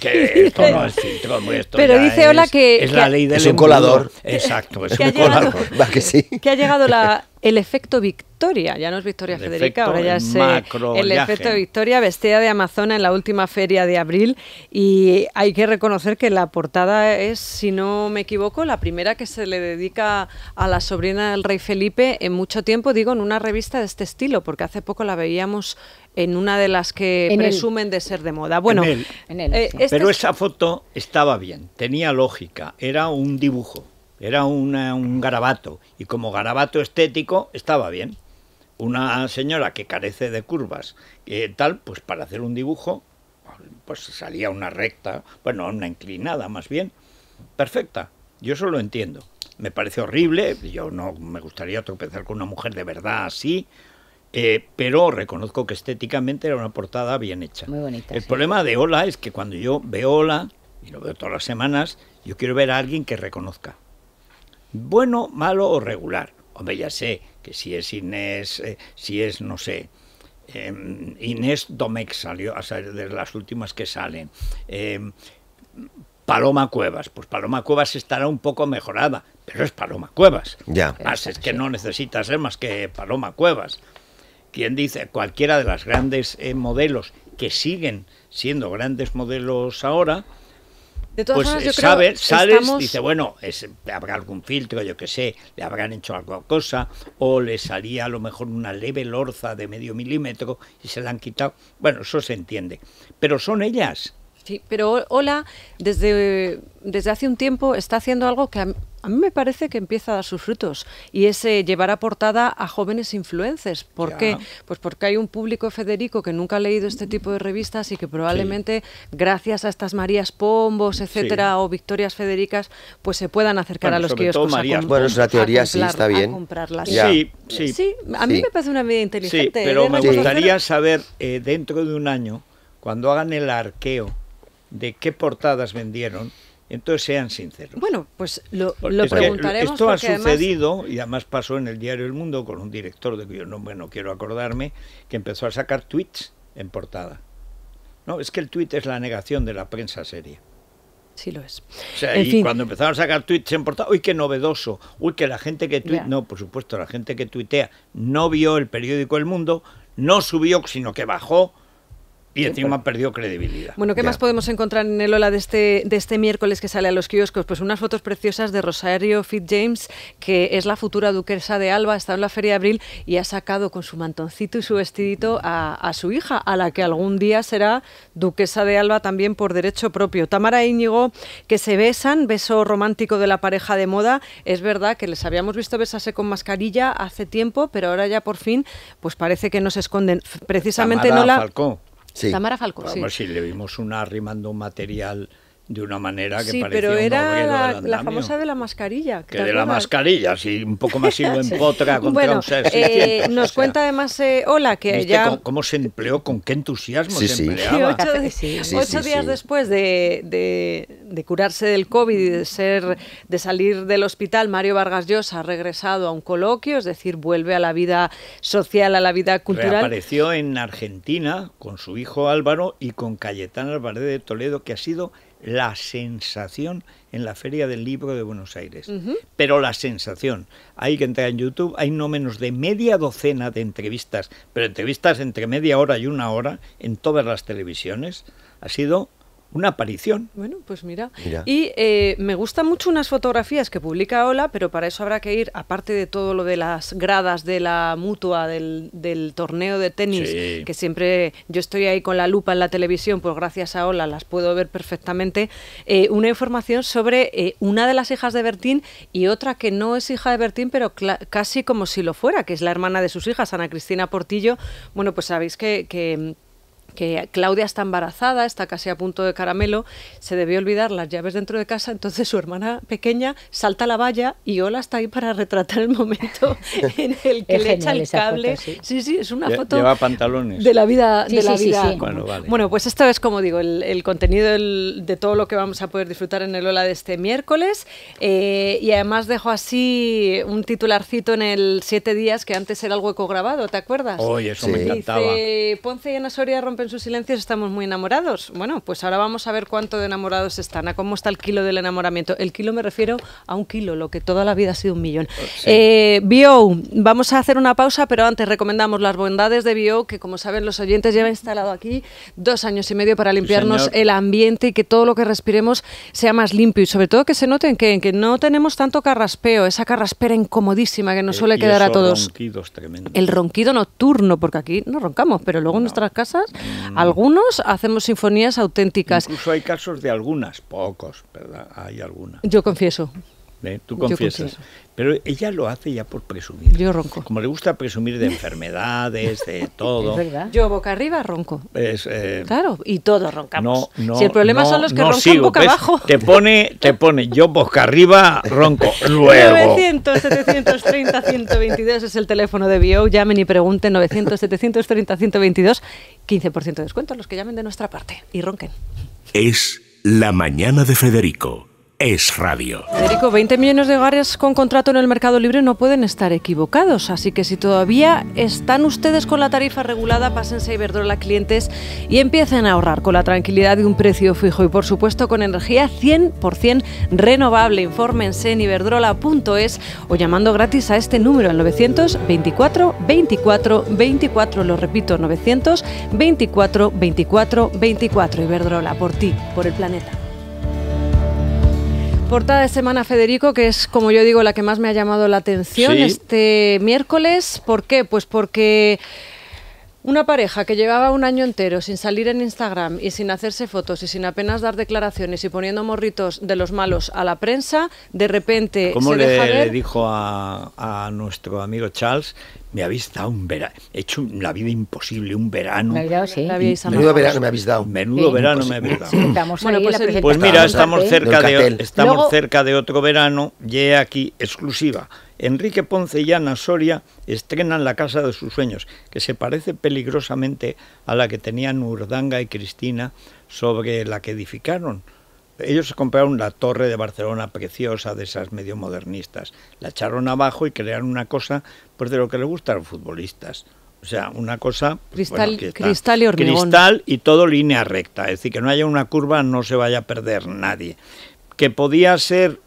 esto no es filtro, esto Pero dice Hola que... Es la ley del un colador. Exacto, es un colador. que sí. Que ha llegado la, el efecto Victoria, ya no es Victoria Federica, ahora ya es eh, el efecto Victoria vestida de Amazona en la última feria de abril y hay que reconocer que la portada es, si no me equivoco, la primera que se le dedica a la sobrina del rey Felipe en mucho tiempo, digo, en una revista de este estilo, porque hace poco la veíamos en una de las que presumen de ser de moda. Bueno, eh, este pero esa foto estaba bien, tenía lógica, era un dibujo, era un garabato y como garabato estético estaba bien. Una señora que carece de curvas, eh, tal, pues para hacer un dibujo, pues salía una recta, bueno, una inclinada más bien, perfecta. Yo eso lo entiendo. Me parece horrible, yo no me gustaría tropezar con una mujer de verdad así, eh, pero reconozco que estéticamente era una portada bien hecha. El problema de Ola es que cuando yo veo Ola, y lo veo todas las semanas, yo quiero ver a alguien que reconozca. Bueno, malo o regular. Hombre, ya sé que si es Inés, eh, si es, no sé, em, Inés Domecq salió, a salir de las últimas que salen. Em, Paloma Cuevas. Pues Paloma Cuevas estará un poco mejorada, pero es Paloma Cuevas. Ya. es que no necesita ser más que Paloma Cuevas quien dice cualquiera de las grandes eh, modelos que siguen siendo grandes modelos ahora, pues eh, dice, bueno, habrá algún filtro, yo qué sé, le habrán hecho alguna cosa, o le salía a lo mejor una leve lorza de medio milímetro y se la han quitado. Bueno, eso se entiende. Pero son ellas, Sí, pero hola. desde, desde hace un tiempo está haciendo algo que a mí, me parece que empieza a dar sus frutos y es eh, llevar a portada a jóvenes influencers. ¿Por qué? Pues porque hay un público Federico que nunca ha leído este tipo de revistas y que probablemente gracias a estas Marías Pombos, etcétera, o Victorias Federicas, pues se puedan acercar a los que ellos a bueno, la teoría sí está bien. Sí, sí. a mí me parece una medida inteligente. pero ¿eh? me gustaría saber eh, dentro de un año cuando hagan el arqueo de qué portadas vendieron, entonces sean sinceros. Bueno, pues lo, preguntaremos. Esto ha sucedido, y además pasó en el diario El Mundo con un director de cuyo nombre no quiero acordarme, que empezó a sacar tweets en portada. No, es que el tweet es la negación de la prensa seria. Sí lo es. O sea, y cuando empezaron a sacar tweets en portada, uy, qué novedoso, uy, que la gente que tuitea, no, por supuesto, la gente que tuitea no vio el periódico El Mundo, no subió, sino que bajó y encima ha perdido credibilidad. Bueno, ¿qué más podemos encontrar en el Ola de este, de este miércoles que sale a los kioscos? Pues unas fotos preciosas de Rosario Fitzjames, que es la futura duquesa de Alba, está en la Feria de Abril y ha sacado con su mantoncito y su vestidito a, su hija, a la que algún día será duquesa de Alba también por derecho propio. Tamara Íñigo, que se besan, beso romántico de la pareja de moda. Es verdad que les habíamos visto besarse con mascarilla hace tiempo, pero ahora ya por fin, pues parece que no se esconden. Precisamente no la... Sí. Tamara sí. le vimos un arrimando un material de una manera que sí, parecía pero era la, famosa de la mascarilla. Que de la mascarilla, sí, un poco más en potra contra bueno, un eh, nos cuenta además, hola, eh, que ya... Cómo, se empleó, con qué entusiasmo se empleaba. ocho, días después de, de, curarse del COVID y de, ser, de salir del hospital, Mario Vargas Llosa ha regresado a un coloquio, es decir, vuelve a la vida social, a la vida cultural. apareció en Argentina con su hijo Álvaro y con Cayetán Álvarez de Toledo, que ha sido la sensación en la Feria del Libro de Buenos Aires. Pero la sensación. Hay que entrar en YouTube, hay no menos de media docena de entrevistas, pero entrevistas entre media hora y una hora en todas las televisiones. Ha sido una aparición. Bueno, pues mira. Y eh, me gustan mucho unas fotografías que publica Ola, pero para eso habrá que ir, aparte de todo lo de las gradas de la mutua, del, torneo de tenis, que siempre yo estoy ahí con la lupa en la televisión, pues gracias a Ola las puedo ver perfectamente, eh, una información sobre eh, una de las hijas de Bertín y otra que no es hija de Bertín, pero casi como si lo fuera, que es la hermana de sus hijas, Ana Cristina Portillo. Bueno, pues sabéis que que Claudia está embarazada, está casi a punto de caramelo, se debió olvidar las llaves dentro de casa, entonces su hermana pequeña salta a la valla y Ola está ahí para retratar el momento en el que le echa el cable. sí. sí. es una foto de la vida. de la bueno, pues esto es como digo, el, contenido de todo lo que vamos a poder disfrutar en el Ola de este miércoles eh, y además dejo así un titularcito en el Siete Días que antes era algo eco grabado, ¿te acuerdas? Oye, eso me encantaba. Ponce y Ana Soria rompen en sus silencios estamos muy enamorados. Bueno, pues ahora vamos a ver cuánto de enamorados están, a cómo está el kilo del enamoramiento. El kilo me refiero a un kilo, lo que toda la vida ha sido un millón. Ah, eh, Bio, vamos a hacer una pausa, pero antes recomendamos las bondades de Bio, que como saben los oyentes lleva instalado aquí dos años y medio para limpiarnos el ambiente y que todo lo que respiremos sea más limpio y sobre todo que se noten que, que no tenemos tanto carraspeo, esa carraspera incomodísima que nos eh, suele quedar a todos. el ronquido nocturno, porque aquí no roncamos, pero luego en nuestras casas Mm. Algunos hacemos sinfonías auténticas. Incluso hay casos de algunas, pocos, ¿verdad? Hay algunas. Yo confieso, ¿eh? tú confiesas. Pero ella lo hace ya por presumir. Yo ronco. Como le gusta presumir de enfermedades, de todo. Yo boca arriba ronco. Eh, claro, y todos roncamos. si el problema son los que roncan boca abajo. Te pone, te pone, yo boca arriba ronco. Luego. 900 730 122 es el teléfono de Bio. Llamen y pregunten 900 122. 15% de descuento a los que llamen de nuestra parte y ronquen. Es la mañana de Federico es radio. Federico, 20 millones de hogares con contrato en el mercado libre no pueden estar equivocados, así que si todavía están ustedes con la tarifa regulada, pásense a Iberdrola clientes y empiecen a ahorrar con la tranquilidad de un precio fijo y por supuesto con energía 100% renovable. Infórmense en iberdrola.es o llamando gratis a este número al 924 24 24, lo repito, 924 24 24 Iberdrola, por ti, por el planeta portada de semana, Federico, que es, como yo digo, la que más me ha llamado la atención este miércoles. ¿Por qué? Pues porque una pareja que llevaba un año entero sin salir en Instagram y sin hacerse fotos y sin apenas dar declaraciones y poniendo morritos de los malos a la prensa, de repente ¿Cómo le, le dijo a, nuestro amigo Charles? Me habéis dado un verano, he hecho la vida imposible, un verano. Menudo verano me habéis dado. Menudo verano me habéis dado. estamos bueno, pues, pues, mira, estamos, cerca de, estamos cerca de otro verano, llega aquí, exclusiva. Enrique Ponce y Ana Soria estrenan la casa de sus sueños, que se parece peligrosamente a la que tenían Urdanga y Cristina sobre la que edificaron. Ellos compraron la torre de Barcelona preciosa de esas medio modernistas, la echaron abajo y crearon una cosa pues de lo que le gusta a los futbolistas. O sea, una cosa... Cristal, cristal y hormigón. Cristal y todo línea recta, es decir, que no haya una curva, no se vaya a perder nadie. Que podía ser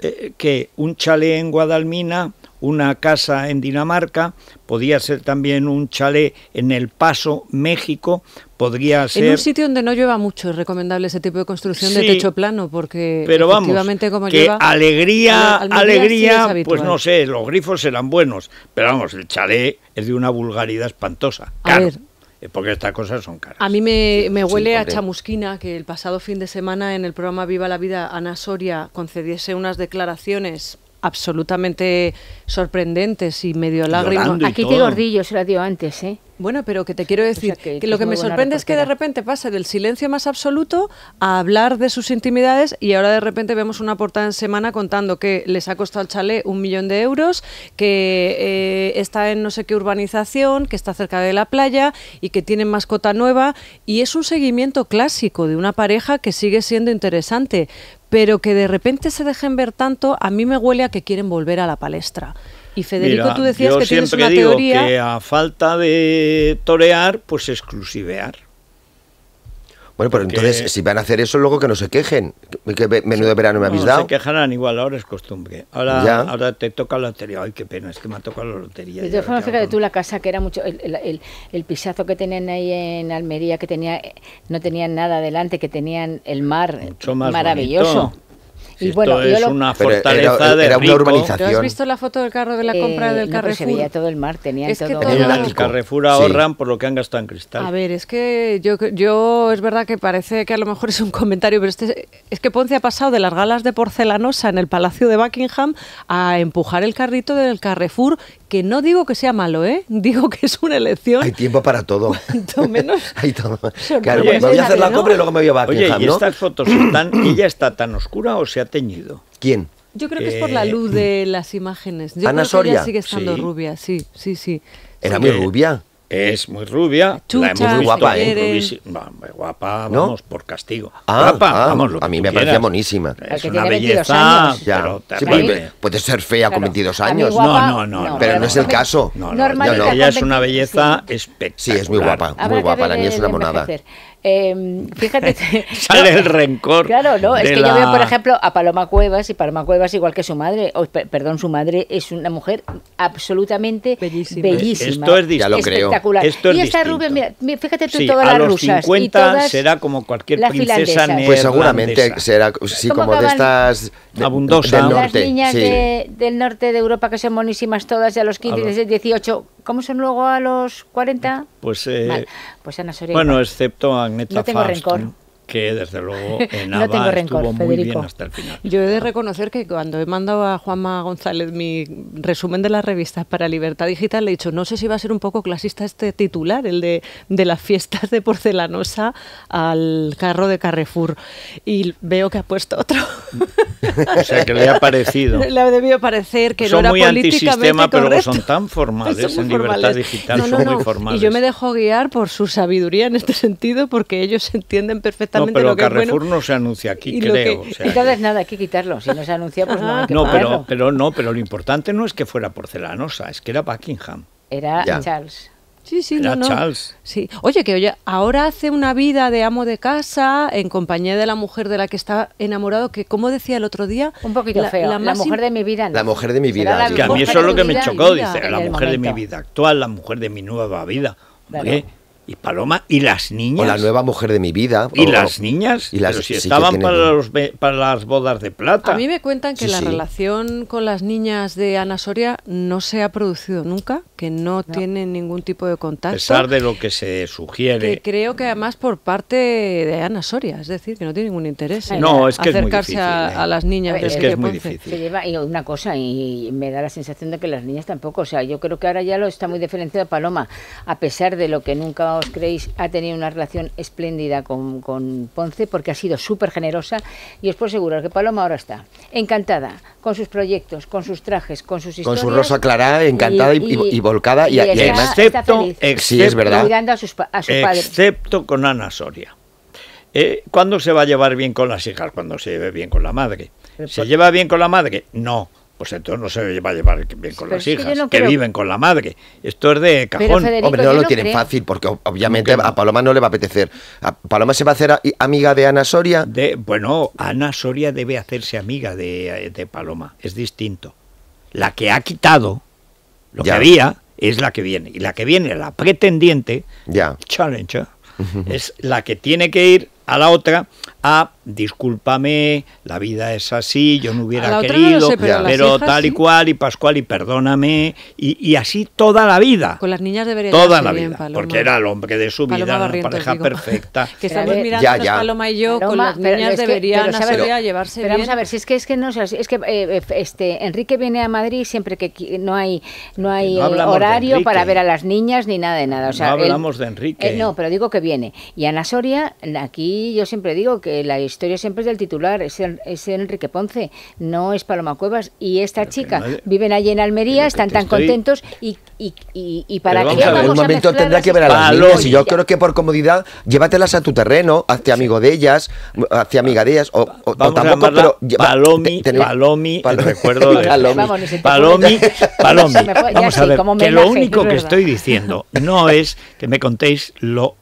eh, que un chalet en Guadalmina, una casa en Dinamarca, podía ser también un chalet en El Paso, México, podría ser... En un sitio donde no lleva mucho es recomendable ese tipo de construcción de techo plano, porque pero efectivamente como lleva... alegría, alegría, pues no sé, los grifos serán buenos, pero vamos, el chalet es de una vulgaridad espantosa. Eh, porque estas cosas son caras. A mí me, huele a chamusquina que el pasado fin de semana en el programa Viva la Vida Ana Soria concediese unas declaraciones absolutamente sorprendentes y medio lágrimas. Aquí te gordillo se lo dio antes, ¿eh? Bueno, pero que te quiero decir que, lo que me sorprende es que de repente pasa del silencio más absoluto a hablar de sus intimidades y ahora de repente vemos una portada en semana contando que les ha costado al chalet un millón de euros, que eh, está en no sé qué urbanización, que está cerca de la playa y que tienen mascota nueva y es un seguimiento clásico de una pareja que sigue siendo interesante, pero que de repente se dejen ver tanto, a mí me huele a que quieren volver a la palestra. Y Federico, tú decías que tienes una teoría. Que a falta de torear, pues exclusivear. Bueno, pero entonces, si van a hacer eso, luego que no se quejen. menudo verano me habéis dado. No se quejarán igual, ahora es costumbre. Ahora, ahora te toca la lotería. Ay, qué pena, es que me ha tocado la lotería. De todas formas, fíjate tú la casa, que era mucho. El, pisazo que tenían ahí en Almería, que tenía no tenían nada adelante, que tenían el mar maravilloso. Y bueno, es una fortaleza de era una urbanización. has visto la foto del carro de la eh, compra del pues, Carrefour? se veía todo el mar, tenía todo, el, Carrefour ahorran por lo que han gastado en cristal. A ver, es que yo, yo es verdad que parece que a lo mejor es un comentario, pero este, es que Ponce ha pasado de las galas de porcelanosa en el Palacio de Buckingham a empujar el carrito del Carrefour que no digo que sea malo, ¿eh? Digo que es una elección. Hay tiempo para todo. Cuanto menos. Hay todo. me voy a hacer la compra y luego me voy a ¿no? Oye, ¿y estas fotos están, ella está tan oscura o se ha teñido? ¿Quién? Yo creo que es por la eh, luz de las imágenes. Yo Ana creo que Soria. ella sigue estando rubia, sí, sí, sí. Era muy rubia. Es muy rubia, la muy guapa, ¿eh? guapa, vamos, por castigo. Ah, guapa, ah, vamos, lo a mí me quieras. parecía monísima. Es una belleza, pero puede, ser fea con 22 años. no, no, no, Pero no es el caso. No, no, ella es una belleza espectacular. Sí, es muy guapa, muy guapa, la niña es una monada. Em, fíjate. Sale el rencor. Claro, no. Es que yo veo, por ejemplo, a Paloma Cuevas, y Paloma Cuevas, igual que su madre, perdón, su madre es una mujer absolutamente bellísima. Esto es distinto espectacular. y esta rubia, fíjate tú todas las rusas. A 50 y todas será como cualquier princesa Pues seguramente será, sí, como de estas. De, abundosas. Las niñas del norte de Europa que son monísimas todas, y a los 15, a los... 18 ¿Cómo son luego a los 40? Pues, eh, pues Ana Bueno, excepto a Agneta No tengo que desde luego en no estuvo hasta el final. Yo he de reconocer que cuando he mandado a Juanma González mi resumen de las revistas para Libertad Digital, le he dicho, no sé si va a ser un poco clasista este titular, el de, las fiestas de porcelanosa al carro de Carrefour. Y veo que ha puesto otro. o sea, que le ha parecido. Le ha debido parecer que no era muy antisistema pero son tan formales en Libertad Digital, son muy formales. Y yo me dejo guiar por su sabiduría en este sentido, porque ellos entienden perfectamente no, pero Carrefour no se anuncia aquí, creo. Y o vez nada, hay que quitarlo. Si no se anuncia, pues no hay que No, pero, pero no, pero lo importante no es que fuera porcelanosa, es que era Buckingham. Era Charles. Sí, sí, no, Charles. Oye, que oye, ahora hace una vida de amo de casa en compañía de la mujer de la que está enamorado, que como decía el otro día... Un poquito la, feo, la, mujer de mi vida. La mujer de mi vida. Que a mí eso es lo que me chocó, dice, la mujer de mi vida actual, la mujer de mi nueva vida. Y Paloma y las niñas. la nueva mujer de mi vida. Y las niñas. Y las, pero estaban para, para las bodas de plata. A mí me cuentan que la relación con las niñas de Ana Soria no se ha producido nunca, que no, tienen ningún tipo de contacto. A pesar de lo que se sugiere. creo que además por parte de Ana Soria, es decir, que no tiene ningún interés. En no, es acercarse ¿eh? a, las niñas. es que es muy y una cosa y me da la sensación de que las niñas tampoco. O sea, yo creo que ahora ya lo está muy diferenciado Paloma, a pesar de lo que nunca creéis, ha tenido una relación espléndida con, con Ponce porque ha sido súper generosa y os puedo asegurar que Paloma ahora está encantada con sus proyectos, con sus trajes, con sus historias. Con su rosa clara, encantada y, volcada y, además excepto, sí, es verdad. a, Excepto con Ana Soria. Eh, ¿Cuándo se va a llevar bien con las hijas? Cuando se lleve bien con la madre. ¿Se lleva bien con la madre? No pues entonces no se va a llevar bien con las hijas, que, viven con la madre. Esto es de cajón. Hombre, no lo tienen fácil, porque obviamente a Paloma no le va a apetecer. ¿Paloma se va a hacer amiga de Ana Soria? De, bueno, Ana Soria debe hacerse amiga de, de, Paloma, es distinto. La que ha quitado lo que había es la que viene. Y la que viene, la pretendiente, ya. challenger, es la que tiene que ir a la otra Ah, discúlpame, la vida es así, yo no hubiera querido, pero, tal y cual, y Pascual, y perdóname, y, así toda la vida. Con las niñas debería Toda la vida, porque era el hombre de su vida, la pareja perfecta. que estamos eh, mirando a Paloma y yo, con las niñas deberían llevarse a ver, si es que, es que, es que eh, eh, este, Enrique viene a Madrid siempre que no hay, no hay horario para ver a las niñas ni nada de nada. no hablamos de Enrique. no, pero digo que viene. Y Ana Soria, aquí yo siempre digo que la historia siempre es del titular, es, es, Enrique Ponce, no es Paloma Cuevas. Y esta chica, viven allí en Almería, están tan contentos y, para qué En un momento tendrá que ver a las niñas y yo creo que por comodidad, llévatelas a tu terreno, hazte amigo de ellas, hazte amiga de ellas, o, o, Palomi, recuerdo Palomi, Palomi. Vamos a ver, que lo único que estoy diciendo no es que me contéis lo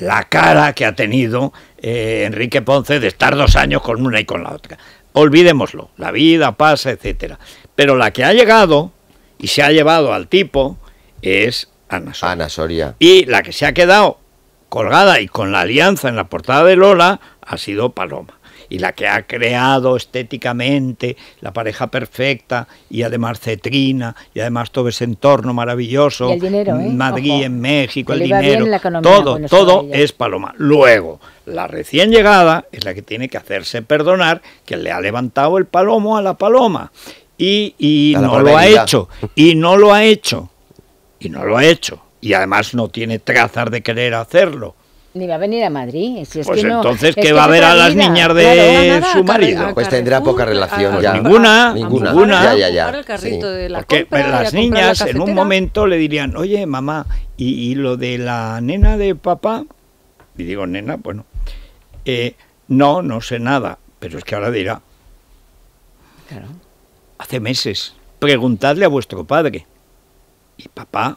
la cara que ha tenido eh, Enrique Ponce de estar dos años con una y con la otra. Olvidémoslo, la vida pasa, etcétera. Pero la que ha llegado y se ha llevado al tipo es Ana Ana Soria. Y la que se ha quedado colgada y con la alianza en la portada de Lola ha sido Paloma y la que ha creado estéticamente la pareja perfecta y además Cetrina y además todo ese entorno maravilloso. ¿eh? Madrid en México, el dinero, todo, todo es Paloma. Luego, la recién llegada es la que tiene que hacerse perdonar que le ha levantado el palomo a la paloma y, no lo ha hecho, y no lo ha hecho, y no lo ha hecho, y además no tiene trazas de querer hacerlo. Ni va a venir a Madrid. pues entonces, ¿qué va a ver a las niñas de su marido? Pues tendrá poca relación Ninguna, ninguna. Ya, Porque las niñas en un momento le dirían, oye, mamá, ¿y, lo de la nena de papá? Y digo, nena, bueno, eh, no, no sé nada. Pero es que ahora dirá, claro. hace meses, preguntadle a vuestro padre. Y papá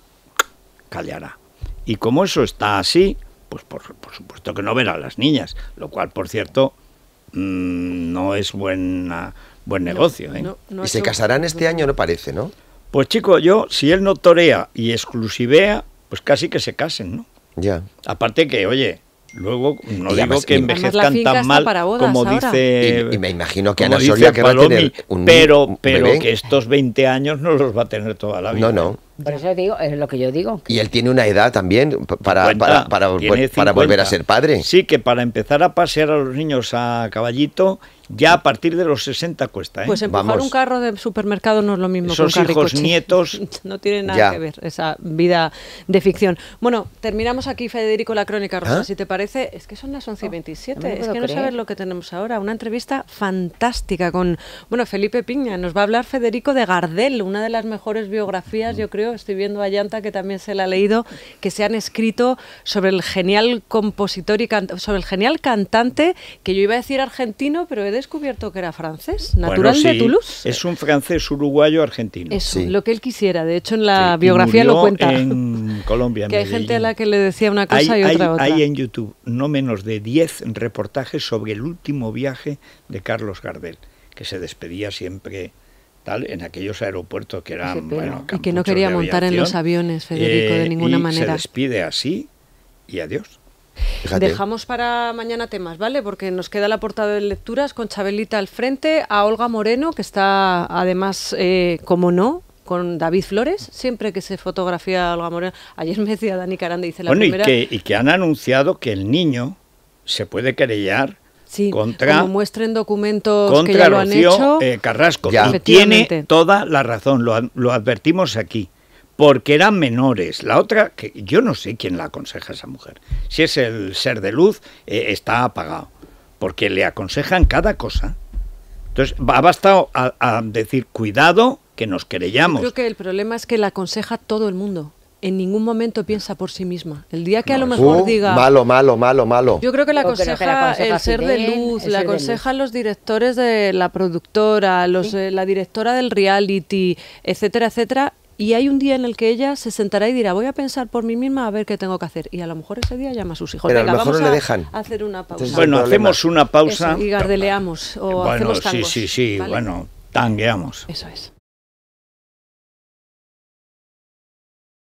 callará. Y como eso está así, pues por, por supuesto que no verán a las niñas, lo cual, por cierto, mm, no es buena, buen negocio. ¿eh? y se casarán este año, no parece, ¿no? Pues chico, yo, si él no torea y exclusivea, pues casi que se casen, ¿no? Ya. Aparte que, oye, luego no digo que envejezcan tan mal como dice y, me imagino que Ana Soria que va a tener un, pero pero que estos 20 años no los va a tener toda la vida no no por eso digo, es lo que yo digo. Y él tiene una edad también para, para, para volver a ser padre. Sí, que para empezar a pasear a los niños a caballito ya a partir de los 60 cuesta. ¿eh? Pues empujar un carro de supermercado no es lo mismo Esos que hijos, nietos. no tiene nada que ver esa vida de ficción. Bueno, terminamos aquí, Federico, la crónica rosa, ¿Ah? si te parece. Es que son las 11 y 27. es que no sabes lo que tenemos ahora. Una entrevista fantástica con, bueno, Felipe Piña. Nos va a hablar Federico de Gardel, una de las mejores biografías, yo creo. Estoy viendo a llanta que también se la ha leído, que se han escrito sobre el genial compositor y sobre el genial cantante, que yo iba a decir argentino, pero he de descubierto que era francés, natural de Toulouse. Es un francés uruguayo argentino. Es lo que él quisiera. De hecho, en la biografía lo cuenta. En Colombia. que hay gente a la que le decía una cosa y otra otra. Hay en YouTube no menos de 10 reportajes sobre el último viaje de Carlos Gardel, que se despedía siempre en aquellos aeropuertos que eran bueno, y que no quería montar en los aviones Federico de eh, ninguna y manera se despide así y adiós Dejamos para mañana temas, ¿vale? Porque nos queda la portada de lecturas con Chabelita al frente, a Olga Moreno, que está además, eh, como no, con David Flores, siempre que se fotografía a Olga Moreno. Ayer me decía Dani Caranda, dice la primera... y que, han anunciado que el niño se puede querellar contra... Como muestren documentos que ya lo han hecho... Eh, Carrasco, tiene toda la razón, lo advertimos aquí porque eran menores. La otra, que yo no sé quién la aconseja a esa mujer. Si es el ser de luz, eh, está apagado, porque le aconsejan cada cosa. Entonces, ha bastado a, decir, cuidado, que nos querellamos. Yo creo que el problema es que la aconseja todo el mundo en ningún momento piensa por sí misma. El día que a lo mejor diga... Malo, malo, malo, malo. Yo creo que la aconseja, el ser de luz, la aconsejan los directores de la productora, los, eh, la directora del reality, etcétera, etcétera, y hay un día en el que ella se sentará y dirá, voy a pensar por mí misma a ver qué tengo que hacer. Y a lo mejor ese día llama a sus hijos. a lo mejor le dejan. hacer una pausa. bueno, hacemos una pausa. y gardeleamos o bueno, Sí, sí, sí, bueno, tangueamos. Eso es.